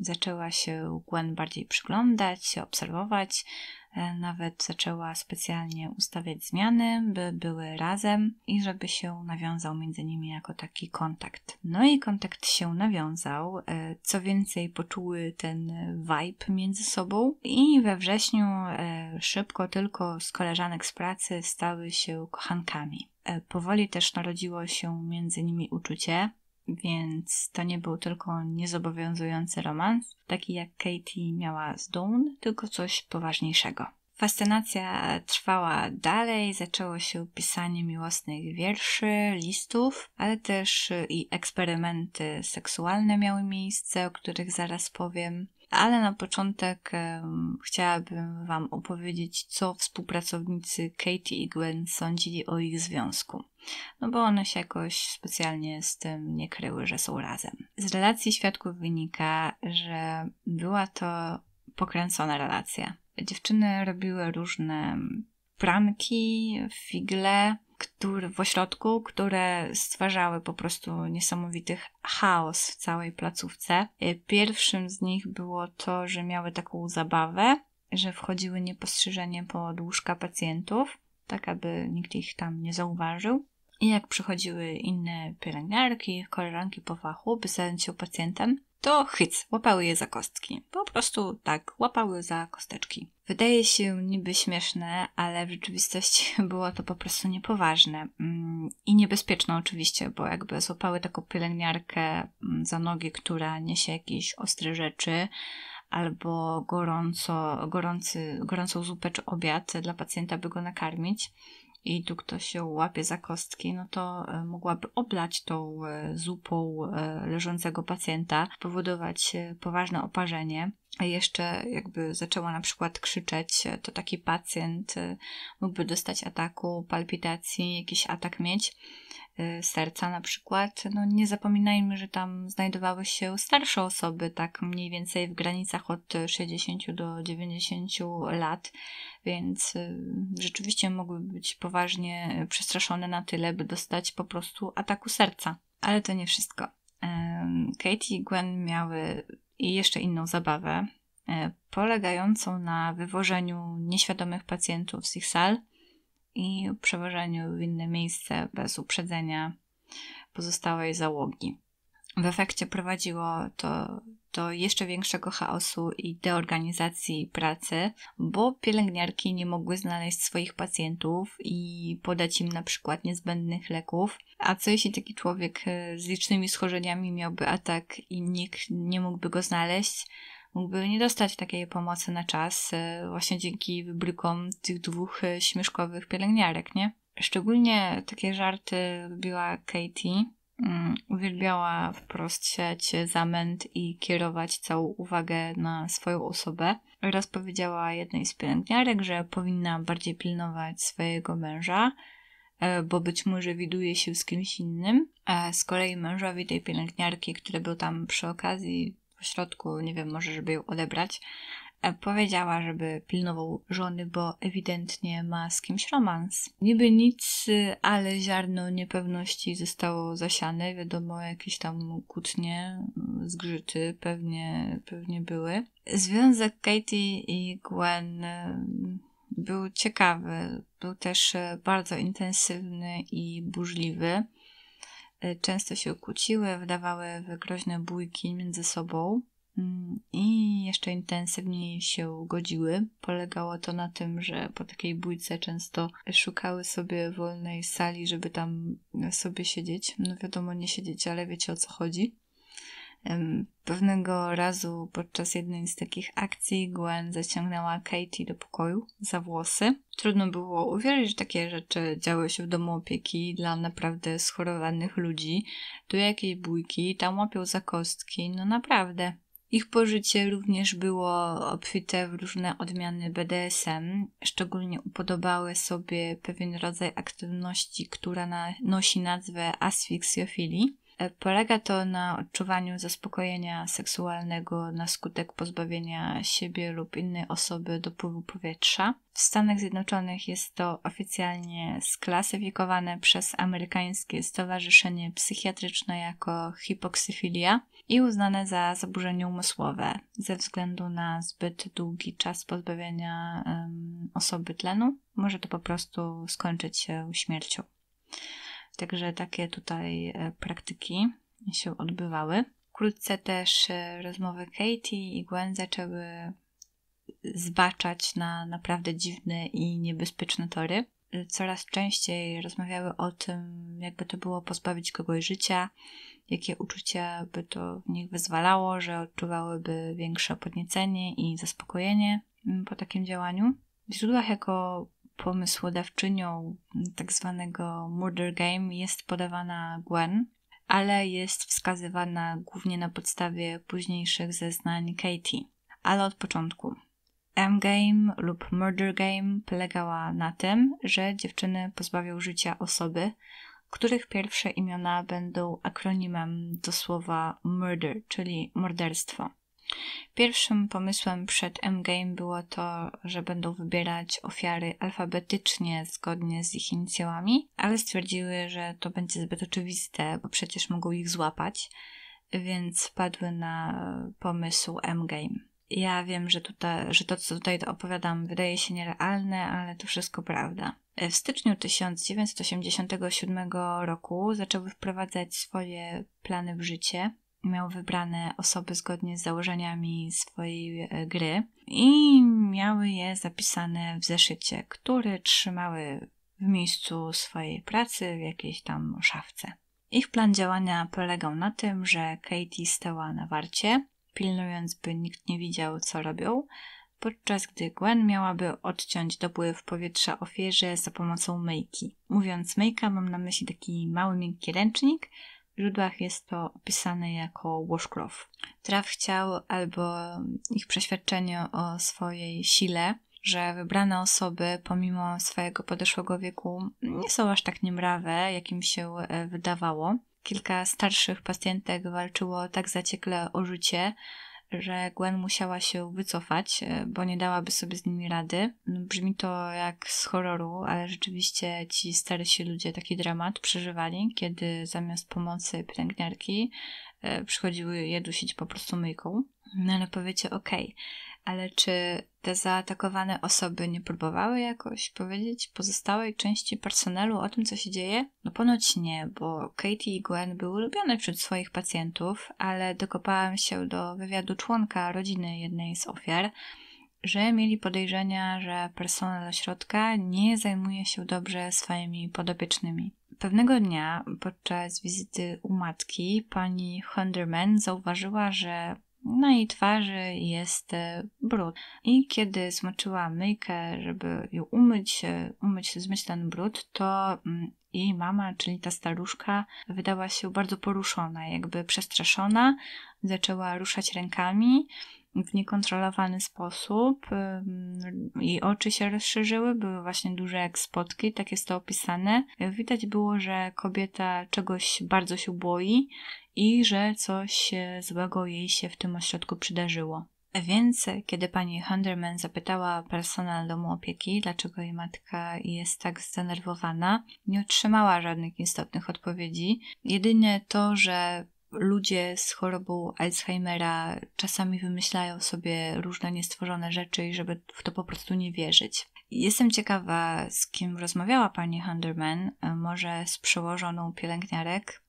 zaczęła się Gwen bardziej przyglądać, obserwować, e, nawet zaczęła specjalnie ustawiać zmiany, by były razem i żeby się nawiązał między nimi jako taki kontakt. No i kontakt się nawiązał, e, co więcej poczuły ten vibe między sobą i we wrześniu e, szybko tylko z koleżanek z pracy stały się kochankami. Powoli też narodziło się między nimi uczucie, więc to nie był tylko niezobowiązujący romans, taki jak Katie miała z Dawn, tylko coś poważniejszego. Fascynacja trwała dalej, zaczęło się pisanie miłosnych wierszy, listów, ale też i eksperymenty seksualne miały miejsce, o których zaraz powiem ale na początek um, chciałabym Wam opowiedzieć, co współpracownicy Katie i Gwen sądzili o ich związku. No bo one się jakoś specjalnie z tym nie kryły, że są razem. Z relacji świadków wynika, że była to pokręcona relacja. Dziewczyny robiły różne pranki, figle, który, w ośrodku, które stwarzały po prostu niesamowity chaos w całej placówce. Y, pierwszym z nich było to, że miały taką zabawę, że wchodziły niepostrzeżenie pod łóżka pacjentów, tak aby nikt ich tam nie zauważył. I jak przychodziły inne pielęgniarki, koleżanki po fachu, by zająć się pacjentem, to chyc, łapały je za kostki. Po prostu tak, łapały za kosteczki. Wydaje się niby śmieszne, ale w rzeczywistości było to po prostu niepoważne mm, i niebezpieczne oczywiście, bo jakby złapały taką pielęgniarkę mm, za nogi, która niesie jakieś ostre rzeczy albo gorąco, gorący, gorącą zupę czy obiad dla pacjenta, by go nakarmić i tu ktoś się łapie za kostki, no to e, mogłaby oblać tą e, zupą e, leżącego pacjenta, powodować poważne oparzenie. A jeszcze jakby zaczęła na przykład krzyczeć, to taki pacjent mógłby dostać ataku, palpitacji, jakiś atak mieć. E, serca na przykład, no nie zapominajmy, że tam znajdowały się starsze osoby, tak mniej więcej w granicach od 60 do 90 lat, więc e, rzeczywiście mogły być poważnie przestraszone na tyle, by dostać po prostu ataku serca. Ale to nie wszystko. E, Katie i Gwen miały jeszcze inną zabawę, polegającą na wywożeniu nieświadomych pacjentów z ich sal i przewożeniu w inne miejsce bez uprzedzenia pozostałej załogi. W efekcie prowadziło to do jeszcze większego chaosu i deorganizacji pracy, bo pielęgniarki nie mogły znaleźć swoich pacjentów i podać im na przykład niezbędnych leków. A co jeśli taki człowiek e, z licznymi schorzeniami miałby atak i nikt nie mógłby go znaleźć? mógłby nie dostać takiej pomocy na czas, e, właśnie dzięki wybrykom tych dwóch e, śmieszkowych pielęgniarek, nie? Szczególnie takie żarty lubiła Katie. Mm, uwielbiała wprost sieć zamęt i kierować całą uwagę na swoją osobę. Raz powiedziała jednej z pielęgniarek, że powinna bardziej pilnować swojego męża, e, bo być może widuje się z kimś innym. A z kolei mężowi tej pielęgniarki, który był tam przy okazji, pośrodku, nie wiem, może żeby ją odebrać, e, powiedziała, żeby pilnował żony, bo ewidentnie ma z kimś romans. Niby nic, ale ziarno niepewności zostało zasiane, wiadomo, jakieś tam kłótnie, mm, zgrzyty pewnie, pewnie były. Związek Katie i Gwen mm, był ciekawy, był też e, bardzo intensywny i burzliwy. Y, często się kłóciły, w groźne bójki między sobą mm, i jeszcze intensywniej się godziły. Polegało to na tym, że po takiej bójce często szukały sobie wolnej sali, żeby tam sobie siedzieć. No wiadomo, nie siedzieć, ale wiecie o co chodzi. Pewnego razu podczas jednej z takich akcji Gwen zaciągnęła Katie do pokoju za włosy. Trudno było uwierzyć, że takie rzeczy działy się w domu opieki dla naprawdę schorowanych ludzi. Tu jakieś bójki, tam łapią za kostki, no naprawdę. Ich pożycie również było obfite w różne odmiany BDSM. Szczególnie upodobały sobie pewien rodzaj aktywności, która na, nosi nazwę asfiksjofilii. E, polega to na odczuwaniu zaspokojenia seksualnego na skutek pozbawienia siebie lub innej osoby dopływu powietrza. W Stanach Zjednoczonych jest to oficjalnie sklasyfikowane przez amerykańskie Stowarzyszenie Psychiatryczne jako hipoksyfilia i uznane za zaburzenie umysłowe ze względu na zbyt długi czas pozbawienia um, osoby tlenu. Może to po prostu skończyć się śmiercią. Także takie tutaj e, praktyki się odbywały. Wkrótce też e, rozmowy Katie i Gwen zaczęły zbaczać na naprawdę dziwne i niebezpieczne tory. Coraz częściej rozmawiały o tym, jakby to było pozbawić kogoś życia, jakie uczucia by to w nich wyzwalało, że odczuwałyby większe podniecenie i zaspokojenie mm, po takim działaniu. W źródłach jako pomysłodawczynią tak zwanego Murder Game jest podawana Gwen, ale jest wskazywana głównie na podstawie późniejszych zeznań Katie, ale od początku. M-Game lub Murder Game polegała na tym, że dziewczyny pozbawią życia osoby, których pierwsze imiona będą akronimem do słowa murder, czyli morderstwo. Pierwszym pomysłem przed M-Game było to, że będą wybierać ofiary alfabetycznie zgodnie z ich inicjałami, ale stwierdziły, że to będzie zbyt oczywiste, bo przecież mogą ich złapać, więc padły na pomysł M-Game. Ja wiem, że, tutaj, że to, co tutaj opowiadam, wydaje się nierealne, ale to wszystko prawda. W styczniu 1987 roku zaczęły wprowadzać swoje plany w życie miał wybrane osoby zgodnie z założeniami swojej e, gry i miały je zapisane w zeszycie, który trzymały w miejscu swojej pracy w jakiejś tam szafce. Ich plan działania polegał na tym, że Katie stała na warcie, pilnując, by nikt nie widział, co robią, podczas gdy Gwen miałaby odciąć dopływ powietrza ofierze za pomocą myjki. Mówiąc myjka, mam na myśli taki mały, miękki ręcznik, źródłach jest to opisane jako Washcroft. Traw chciał albo ich przeświadczenie o swojej sile, że wybrane osoby, pomimo swojego podeszłego wieku, nie są aż tak niemrawe, jakim się e, wydawało. Kilka starszych pacjentek walczyło tak zaciekle o życie, że Gwen musiała się wycofać, e, bo nie dałaby sobie z nimi rady. No, brzmi to jak z horroru, ale rzeczywiście ci starsi ludzie taki dramat przeżywali, kiedy zamiast pomocy pielęgniarki e, przychodziły je dusić po prostu myjką. No ale powiecie, okej, okay ale czy te zaatakowane osoby nie próbowały jakoś powiedzieć pozostałej części personelu o tym, co się dzieje? No ponoć nie, bo Katie i Gwen były ulubione wśród swoich pacjentów, ale dokopałam się do wywiadu członka rodziny jednej z ofiar, że mieli podejrzenia, że personel ośrodka nie zajmuje się dobrze swoimi podopiecznymi. Pewnego dnia podczas wizyty u matki pani Honderman zauważyła, że na no jej twarzy jest e, brud. I kiedy zmoczyła myjkę, żeby ją umyć, e, umyć, zmyć ten brud, to mm, jej mama, czyli ta staruszka, wydała się bardzo poruszona, jakby przestraszona, zaczęła ruszać rękami w niekontrolowany sposób. Jej oczy się rozszerzyły, były właśnie duże jak spotki, tak jest to opisane. Widać było, że kobieta czegoś bardzo się boi i że coś złego jej się w tym ośrodku przydarzyło. Więc e, kiedy pani Hunderman zapytała personel domu opieki, dlaczego jej matka jest tak zdenerwowana, nie otrzymała żadnych istotnych odpowiedzi. Jedynie to, że ludzie z chorobą Alzheimera czasami wymyślają sobie różne niestworzone rzeczy i żeby w to po prostu nie wierzyć. Jestem ciekawa, z kim rozmawiała pani Hunderman, e, może z przełożoną pielęgniarek,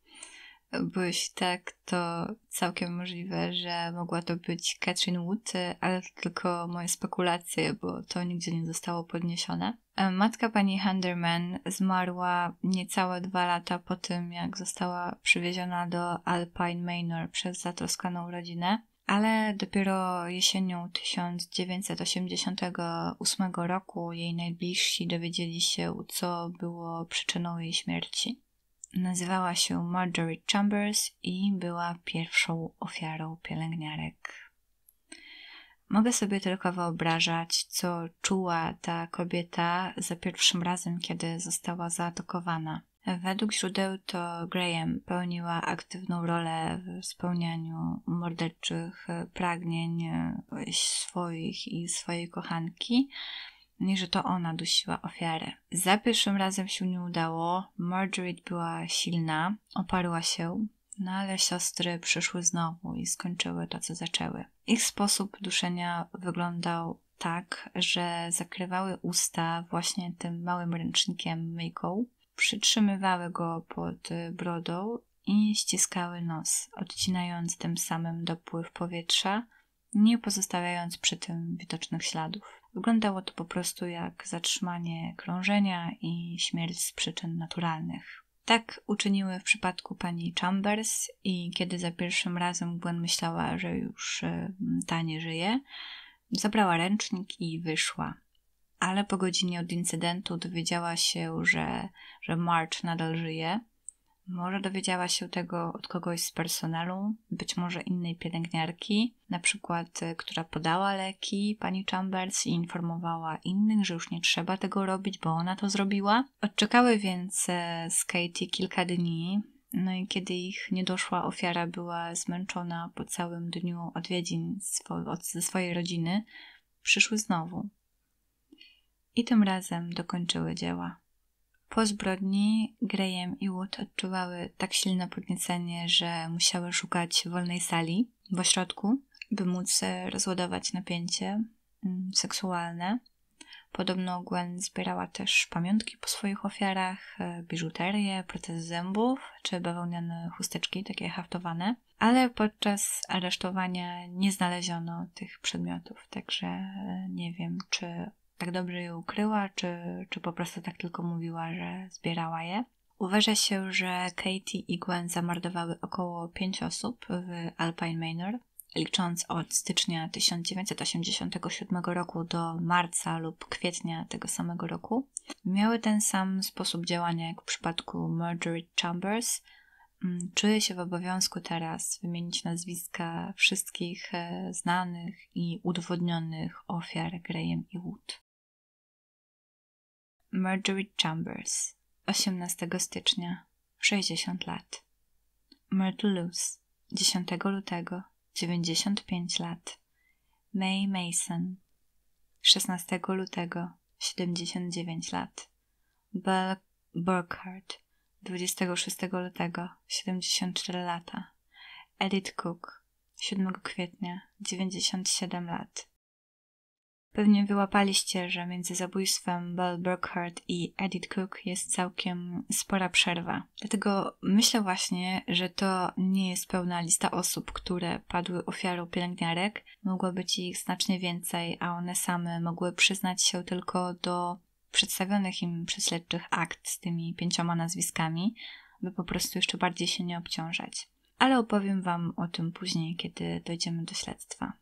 byłeś tak, to całkiem możliwe, że mogła to być Catherine Wood, y, ale to tylko moje spekulacje, bo to nigdzie nie zostało podniesione. E, matka pani Henderman zmarła niecałe dwa lata po tym, jak została przywieziona do Alpine Manor przez zatroskaną rodzinę, ale dopiero jesienią 1988 roku jej najbliżsi dowiedzieli się, co było przyczyną jej śmierci. Nazywała się Marjorie Chambers i była pierwszą ofiarą pielęgniarek. Mogę sobie tylko wyobrażać, co czuła ta kobieta za pierwszym razem, kiedy została zaatakowana. Według źródeł to Graham pełniła aktywną rolę w spełnianiu morderczych pragnień e, swoich i swojej kochanki, nie, że to ona dusiła ofiarę. Za pierwszym razem się nie udało. Marguerite była silna, oparła się, no ale siostry przyszły znowu i skończyły to, co zaczęły. Ich sposób duszenia wyglądał tak, że zakrywały usta właśnie tym małym ręcznikiem myjką, przytrzymywały go pod brodą i ściskały nos, odcinając tym samym dopływ powietrza, nie pozostawiając przy tym widocznych śladów. Wyglądało to po prostu jak zatrzymanie krążenia i śmierć z przyczyn naturalnych. Tak uczyniły w przypadku pani Chambers i kiedy za pierwszym razem Gwen myślała, że już e, ta nie żyje, zabrała ręcznik i wyszła. Ale po godzinie od incydentu dowiedziała się, że, że March nadal żyje może dowiedziała się tego od kogoś z personelu, być może innej pielęgniarki, na przykład, y, która podała leki pani Chambers i informowała innych, że już nie trzeba tego robić, bo ona to zrobiła. Odczekały więc y, z Katie kilka dni, no i kiedy ich niedoszła ofiara była zmęczona po całym dniu odwiedzin od, ze swojej rodziny, przyszły znowu. I tym razem dokończyły dzieła. Po zbrodni Graham i Wood odczuwały tak silne podniecenie, że musiały szukać wolnej sali w ośrodku, by móc e, rozładować napięcie mm, seksualne. Podobno Gwen zbierała też pamiątki po swoich ofiarach, e, biżuterię, protezy zębów czy bawełniane chusteczki, takie haftowane, ale podczas aresztowania nie znaleziono tych przedmiotów, także e, nie wiem, czy tak dobrze je ukryła, czy, czy po prostu tak tylko mówiła, że zbierała je. Uważa się, że Katie i Gwen zamordowały około 5 osób w Alpine Manor, licząc od stycznia 1987 roku do marca lub kwietnia tego samego roku. Miały ten sam sposób działania jak w przypadku Marjorie Chambers. Mm, Czuję się w obowiązku teraz wymienić nazwiska wszystkich e, znanych i udowodnionych ofiar Graham i Wood. Marjorie Chambers, 18 stycznia, 60 lat. Myrtle Luz, 10 lutego, 95 lat. May Mason, 16 lutego, 79 lat. Bell Burkhardt, 26 lutego, 74 lata. Edith Cook, 7 kwietnia, 97 lat. Pewnie wyłapaliście, że między zabójstwem Belle Burkhardt i Edith Cook jest całkiem spora przerwa. Dlatego myślę właśnie, że to nie jest pełna lista osób, które padły ofiarą pielęgniarek. Mogło być ich znacznie więcej, a one same mogły przyznać się tylko do przedstawionych im przez śledczych akt z tymi pięcioma nazwiskami, by po prostu jeszcze bardziej się nie obciążać. Ale opowiem Wam o tym później, kiedy dojdziemy do śledztwa.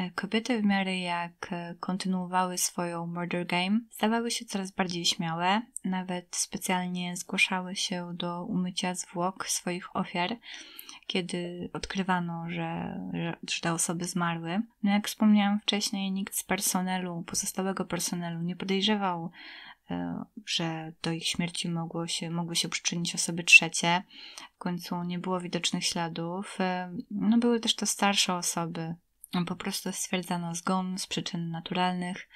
E, kobiety w miarę jak e, kontynuowały swoją murder game, stawały się coraz bardziej śmiałe, nawet specjalnie zgłaszały się do umycia zwłok swoich ofiar, kiedy odkrywano, że, że te osoby zmarły. No jak wspomniałam wcześniej, nikt z personelu, pozostałego personelu nie podejrzewał, e, że do ich śmierci mogło się, mogły się przyczynić osoby trzecie. W końcu nie było widocznych śladów. No były też to starsze osoby, po prostu stwierdzano zgon z przyczyn naturalnych,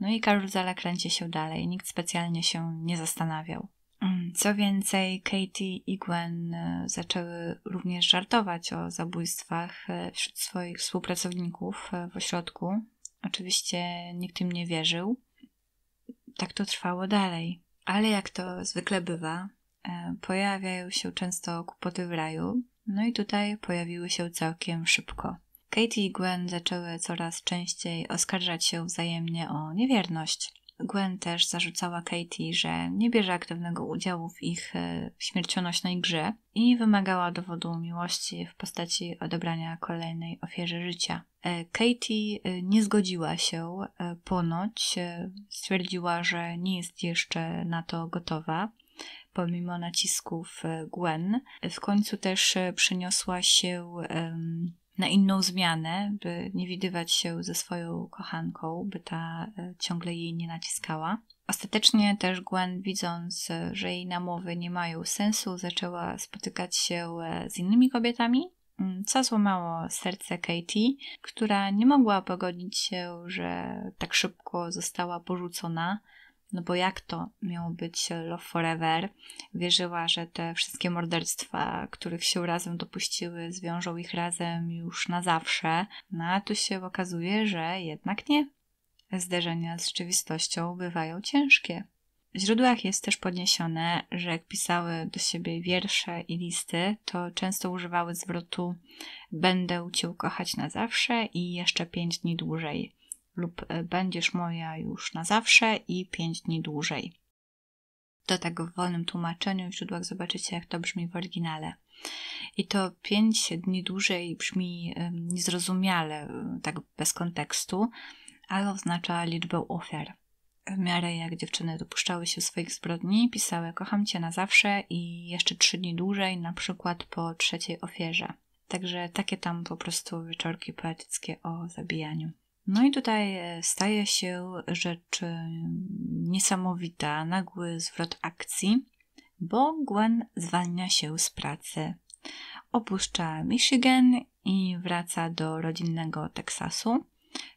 no i karuzela kręci się dalej, nikt specjalnie się nie zastanawiał. Mm, co więcej, Katie i Gwen e, zaczęły również żartować o zabójstwach e, wśród swoich współpracowników e, w ośrodku. Oczywiście nikt im nie wierzył. Tak to trwało dalej. Ale jak to zwykle bywa, pojawiają się często kłopoty w raju, no i tutaj pojawiły się całkiem szybko. Katie i Gwen zaczęły coraz częściej oskarżać się wzajemnie o niewierność. Gwen też zarzucała Katie, że nie bierze aktywnego udziału w ich e, śmiercionośnej grze i wymagała dowodu miłości w postaci odebrania kolejnej ofierze życia. E, Katie e, nie zgodziła się, ponoć stwierdziła, że nie jest jeszcze na to gotowa. Pomimo nacisków Gwen, w końcu też przeniosła się um, na inną zmianę, by nie widywać się ze swoją kochanką, by ta e, ciągle jej nie naciskała. Ostatecznie też Gwen, widząc, że jej namowy nie mają sensu, zaczęła spotykać się e, z innymi kobietami, mm, co złamało serce Katie, która nie mogła pogodzić się, że tak szybko została porzucona no bo jak to miało być Love Forever? Wierzyła, że te wszystkie morderstwa, których się razem dopuściły, zwiążą ich razem już na zawsze. No a tu się okazuje, że jednak nie. Zderzenia z rzeczywistością bywają ciężkie. W źródłach jest też podniesione, że jak pisały do siebie wiersze i listy, to często używały zwrotu będę cię kochać na zawsze i jeszcze pięć dni dłużej lub e, będziesz moja już na zawsze i 5 dni dłużej. Do tego w wolnym tłumaczeniu w źródłach zobaczycie, jak to brzmi w oryginale. I to 5 dni dłużej brzmi e, niezrozumiale, e, tak bez kontekstu, ale oznacza liczbę ofiar. W miarę jak dziewczyny dopuszczały się swoich zbrodni, pisały kocham cię na zawsze i jeszcze trzy dni dłużej, na przykład po trzeciej ofierze. Także takie tam po prostu wieczorki poetyckie o zabijaniu. No i tutaj e, staje się rzecz niesamowita, nagły zwrot akcji, bo Gwen zwalnia się z pracy. Opuszcza Michigan i wraca do rodzinnego Teksasu,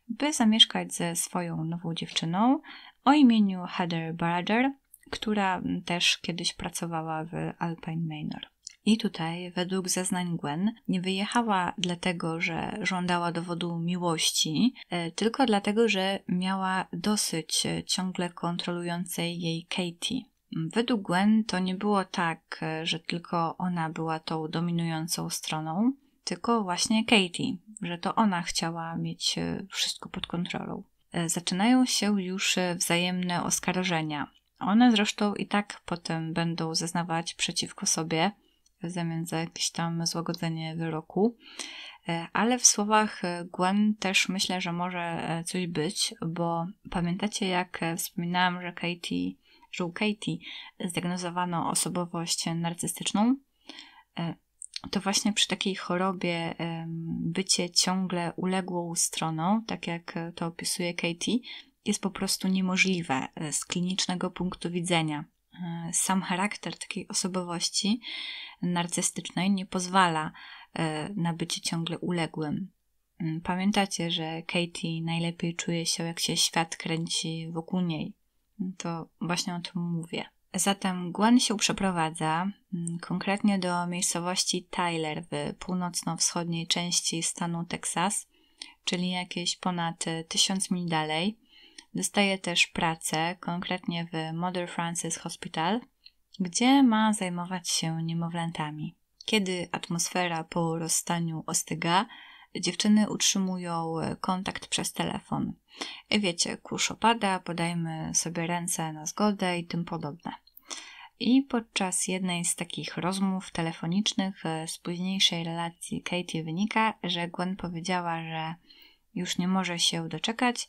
by zamieszkać ze swoją nową dziewczyną o imieniu Heather Barager, która też kiedyś pracowała w Alpine Manor. I tutaj, według zeznań Gwen, nie wyjechała dlatego, że żądała dowodu miłości, e, tylko dlatego, że miała dosyć e, ciągle kontrolującej jej Katie. Według Gwen to nie było tak, e, że tylko ona była tą dominującą stroną, tylko właśnie Katie, że to ona chciała mieć wszystko pod kontrolą. Zaczynają się już wzajemne oskarżenia. One zresztą i tak potem będą zeznawać przeciwko sobie, w zamian za jakieś tam złagodzenie wyroku. E, ale w słowach e, Gwen też myślę, że może e, coś być, bo pamiętacie, jak wspominałam, że Katie, że u Katie zdiagnozowano osobowość narcystyczną? To właśnie przy takiej chorobie bycie ciągle uległą stroną, tak jak to opisuje Katie, jest po prostu niemożliwe z klinicznego punktu widzenia. E, sam charakter takiej osobowości narcystycznej nie pozwala e, na bycie ciągle uległym. Mm, pamiętacie, że Katie najlepiej czuje się, jak się świat kręci wokół niej. To właśnie o tym mówię. Zatem Gwen się przeprowadza mm, konkretnie do miejscowości Tyler w północno-wschodniej części stanu Teksas, czyli jakieś ponad 1000 mil dalej. Dostaje też pracę, konkretnie w Mother Francis Hospital, gdzie ma zajmować się niemowlętami. Kiedy atmosfera po rozstaniu ostyga, dziewczyny utrzymują kontakt przez telefon. I e, wiecie, kurz opada, podajmy sobie ręce na zgodę i tym podobne. I podczas jednej z takich rozmów telefonicznych e, z późniejszej relacji Katie wynika, że Gwen powiedziała, że już nie może się doczekać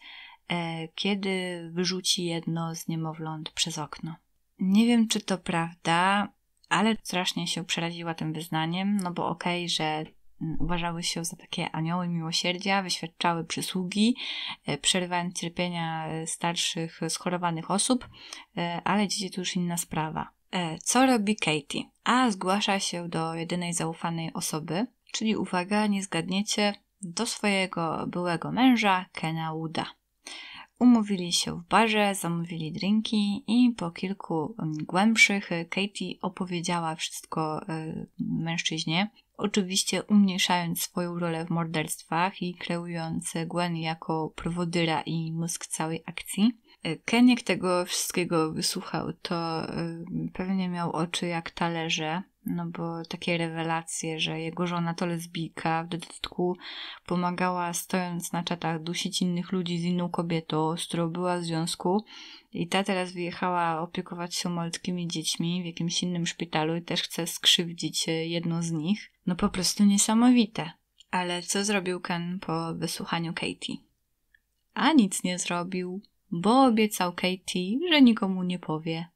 E, kiedy wyrzuci jedno z niemowląt przez okno. Nie wiem, czy to prawda, ale strasznie się przeraziła tym wyznaniem, no bo okej, okay, że uważały się za takie anioły miłosierdzia, wyświadczały przysługi, e, przerywając cierpienia e, starszych, schorowanych osób, ale dzieci to już inna sprawa. Co robi Katie? A zgłasza się do jedynej zaufanej osoby, czyli uwaga, nie zgadniecie, do swojego byłego męża Kena Wooda. Umówili się w barze, zamówili drinki i po kilku głębszych e, Katie opowiedziała wszystko e, mężczyźnie. Oczywiście umniejszając swoją rolę w morderstwach i kreując Gwen jako prowodyra i mózg całej akcji. E, Ken tego wszystkiego wysłuchał, to pewnie miał oczy jak talerze no bo takie rewelacje, że jego żona to lesbijka, w dodatku pomagała stojąc na czatach dusić innych ludzi z inną kobietą, z którą była w związku i ta teraz wyjechała opiekować się malutkimi dziećmi w jakimś innym szpitalu i też chce skrzywdzić e, jedną z nich. No po prostu niesamowite. Ale co zrobił Ken po wysłuchaniu Katie? A nic nie zrobił, bo obiecał Katie, że nikomu nie powie.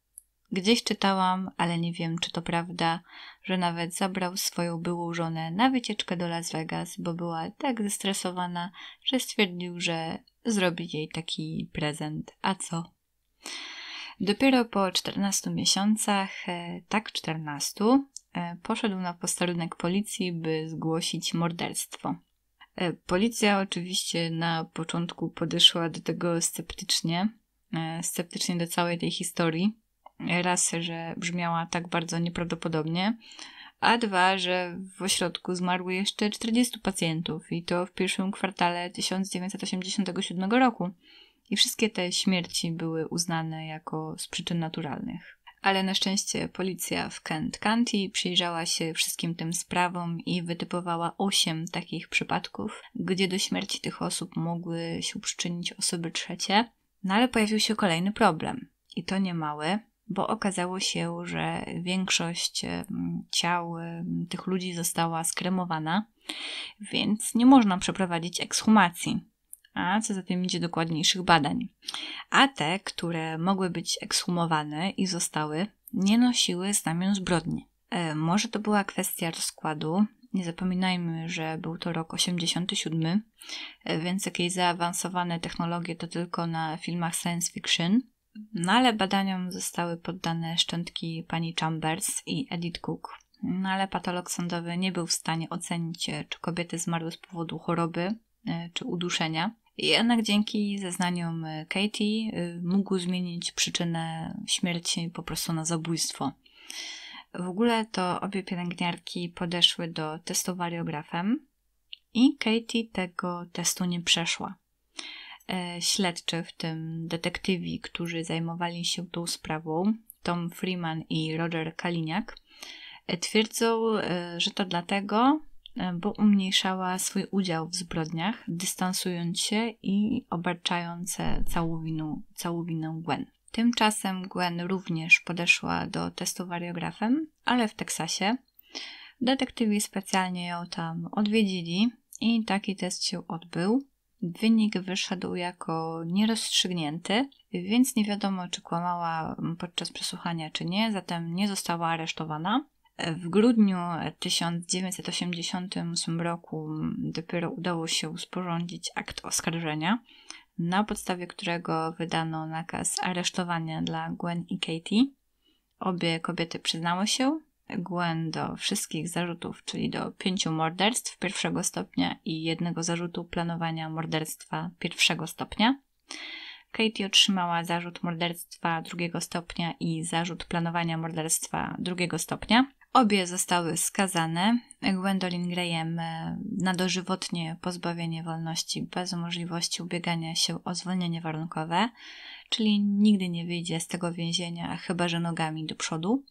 Gdzieś czytałam, ale nie wiem, czy to prawda, że nawet zabrał swoją byłą żonę na wycieczkę do Las Vegas, bo była tak zestresowana, że stwierdził, że zrobi jej taki prezent. A co? Dopiero po 14 miesiącach, e, tak 14, e, poszedł na posterunek policji, by zgłosić morderstwo. E, policja oczywiście na początku podeszła do tego sceptycznie, sceptycznie do całej tej historii rasy, że brzmiała tak bardzo nieprawdopodobnie, a dwa, że w ośrodku zmarło jeszcze 40 pacjentów i to w pierwszym kwartale 1987 roku. I wszystkie te śmierci były uznane jako z przyczyn naturalnych. Ale na szczęście policja w Kent County przyjrzała się wszystkim tym sprawom i wytypowała osiem takich przypadków, gdzie do śmierci tych osób mogły się przyczynić osoby trzecie. No ale pojawił się kolejny problem. I to niemały, bo okazało się, że większość ciał tych ludzi została skremowana, więc nie można przeprowadzić ekshumacji a co za tym idzie dokładniejszych badań. A te, które mogły być ekshumowane i zostały, nie nosiły znamion zbrodni. E, może to była kwestia rozkładu. Nie zapominajmy, że był to rok 87, e, więc jakieś zaawansowane technologie to tylko na filmach science fiction. No ale badaniom zostały poddane szczątki pani Chambers i Edith Cook. No ale patolog sądowy nie był w stanie ocenić, e, czy kobiety zmarły z powodu choroby e, czy uduszenia. Jednak dzięki zeznaniom e, Katie mógł zmienić przyczynę śmierci po prostu na zabójstwo. W ogóle to obie pielęgniarki podeszły do testu wariografem i Katie tego testu nie przeszła. E, śledczy, w tym detektywi, którzy zajmowali się tą sprawą, Tom Freeman i Roger Kaliniak, e, twierdzą, e, że to dlatego, bo umniejszała swój udział w zbrodniach, dystansując się i obarczając całą, winę, całą winę Gwen. Tymczasem Gwen również podeszła do testu wariografem, ale w Teksasie. Detektywi specjalnie ją tam odwiedzili i taki test się odbył. Wynik wyszedł jako nierozstrzygnięty, więc nie wiadomo, czy kłamała podczas przesłuchania, czy nie, zatem nie została aresztowana. W grudniu 1988 roku dopiero udało się sporządzić akt oskarżenia, na podstawie którego wydano nakaz aresztowania dla Gwen i Katie. Obie kobiety przyznały się, Gwen do wszystkich zarzutów, czyli do pięciu morderstw pierwszego stopnia i jednego zarzutu planowania morderstwa pierwszego stopnia. Katie otrzymała zarzut morderstwa drugiego stopnia i zarzut planowania morderstwa drugiego stopnia. Obie zostały skazane. Gwendolyn Graham e, na dożywotnie pozbawienie wolności bez możliwości ubiegania się o zwolnienie warunkowe, czyli nigdy nie wyjdzie z tego więzienia, chyba że nogami do przodu.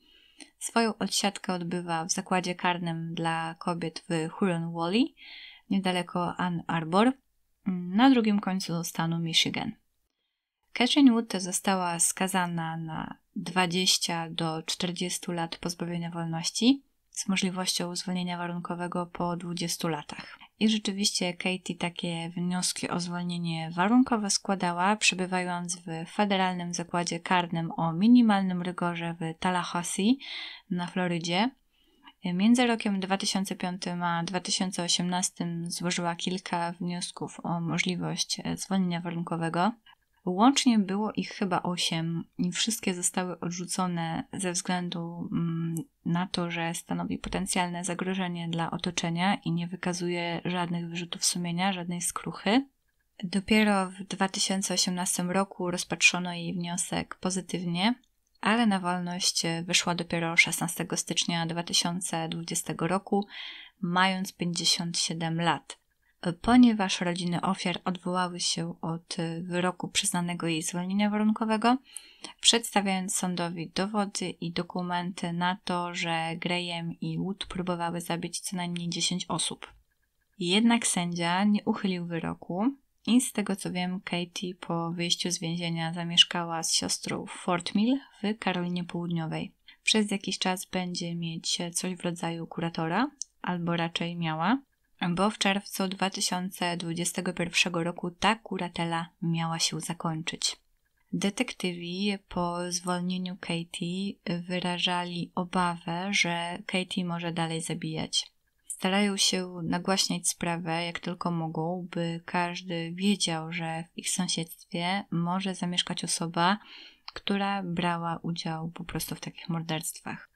Swoją odsiadkę odbywa w zakładzie karnym dla kobiet w Huron-Wally, niedaleko Ann Arbor, na drugim końcu stanu Michigan. Catherine Wood została skazana na 20 do 40 lat pozbawienia wolności – z możliwością zwolnienia warunkowego po 20 latach. I rzeczywiście Katie takie wnioski o zwolnienie warunkowe składała, przebywając w federalnym zakładzie karnym o minimalnym rygorze w Tallahassee na Florydzie. Między rokiem 2005 a 2018 złożyła kilka wniosków o możliwość zwolnienia warunkowego. Łącznie było ich chyba 8 i wszystkie zostały odrzucone ze względu mm, na to, że stanowi potencjalne zagrożenie dla otoczenia i nie wykazuje żadnych wyrzutów sumienia, żadnej skruchy. Dopiero w 2018 roku rozpatrzono jej wniosek pozytywnie, ale na wolność wyszła dopiero 16 stycznia 2020 roku, mając 57 lat ponieważ rodziny ofiar odwołały się od e, wyroku przyznanego jej zwolnienia warunkowego, przedstawiając sądowi dowody i dokumenty na to, że Graham i Wood próbowały zabić co najmniej 10 osób. Jednak sędzia nie uchylił wyroku i z tego co wiem, Katie po wyjściu z więzienia zamieszkała z siostrą w Fort Mill w Karolinie Południowej. Przez jakiś czas będzie mieć coś w rodzaju kuratora, albo raczej miała, bo w czerwcu 2021 roku ta kuratela miała się zakończyć. Detektywi po zwolnieniu Katie wyrażali obawę, że Katie może dalej zabijać. Starają się nagłaśniać sprawę jak tylko mogą, by każdy wiedział, że w ich sąsiedztwie może zamieszkać osoba, która brała udział po prostu w takich morderstwach.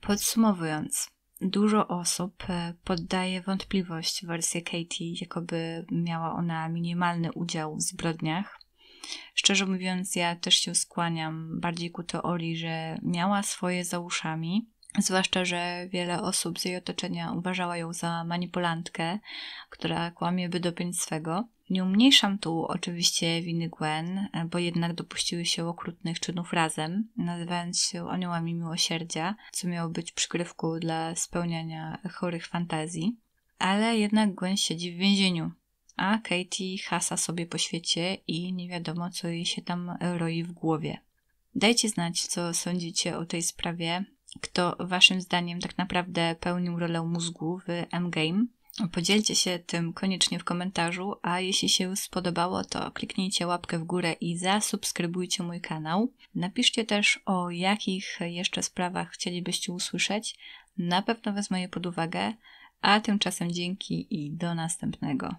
Podsumowując, dużo osób e, poddaje wątpliwość wersję Katie, jakoby miała ona minimalny udział w zbrodniach. Szczerze mówiąc, ja też się skłaniam bardziej ku teorii, że miała swoje za uszami, zwłaszcza, że wiele osób z jej otoczenia uważała ją za manipulantkę, która kłamie by dopiąć swego. Nie umniejszam tu oczywiście winy Gwen, e, bo jednak dopuściły się okrutnych czynów razem, nazywając się aniołami miłosierdzia, co miało być przykrywką dla spełniania chorych fantazji. Ale jednak Gwen siedzi w więzieniu, a Katie hasa sobie po świecie i nie wiadomo, co jej się tam roi w głowie. Dajcie znać, co sądzicie o tej sprawie, kto waszym zdaniem tak naprawdę pełnił rolę mózgu w M-Game. Podzielcie się tym koniecznie w komentarzu, a jeśli się spodobało, to kliknijcie łapkę w górę i zasubskrybujcie mój kanał. Napiszcie też o jakich jeszcze sprawach chcielibyście usłyszeć. Na pewno wezmę je pod uwagę, a tymczasem dzięki i do następnego.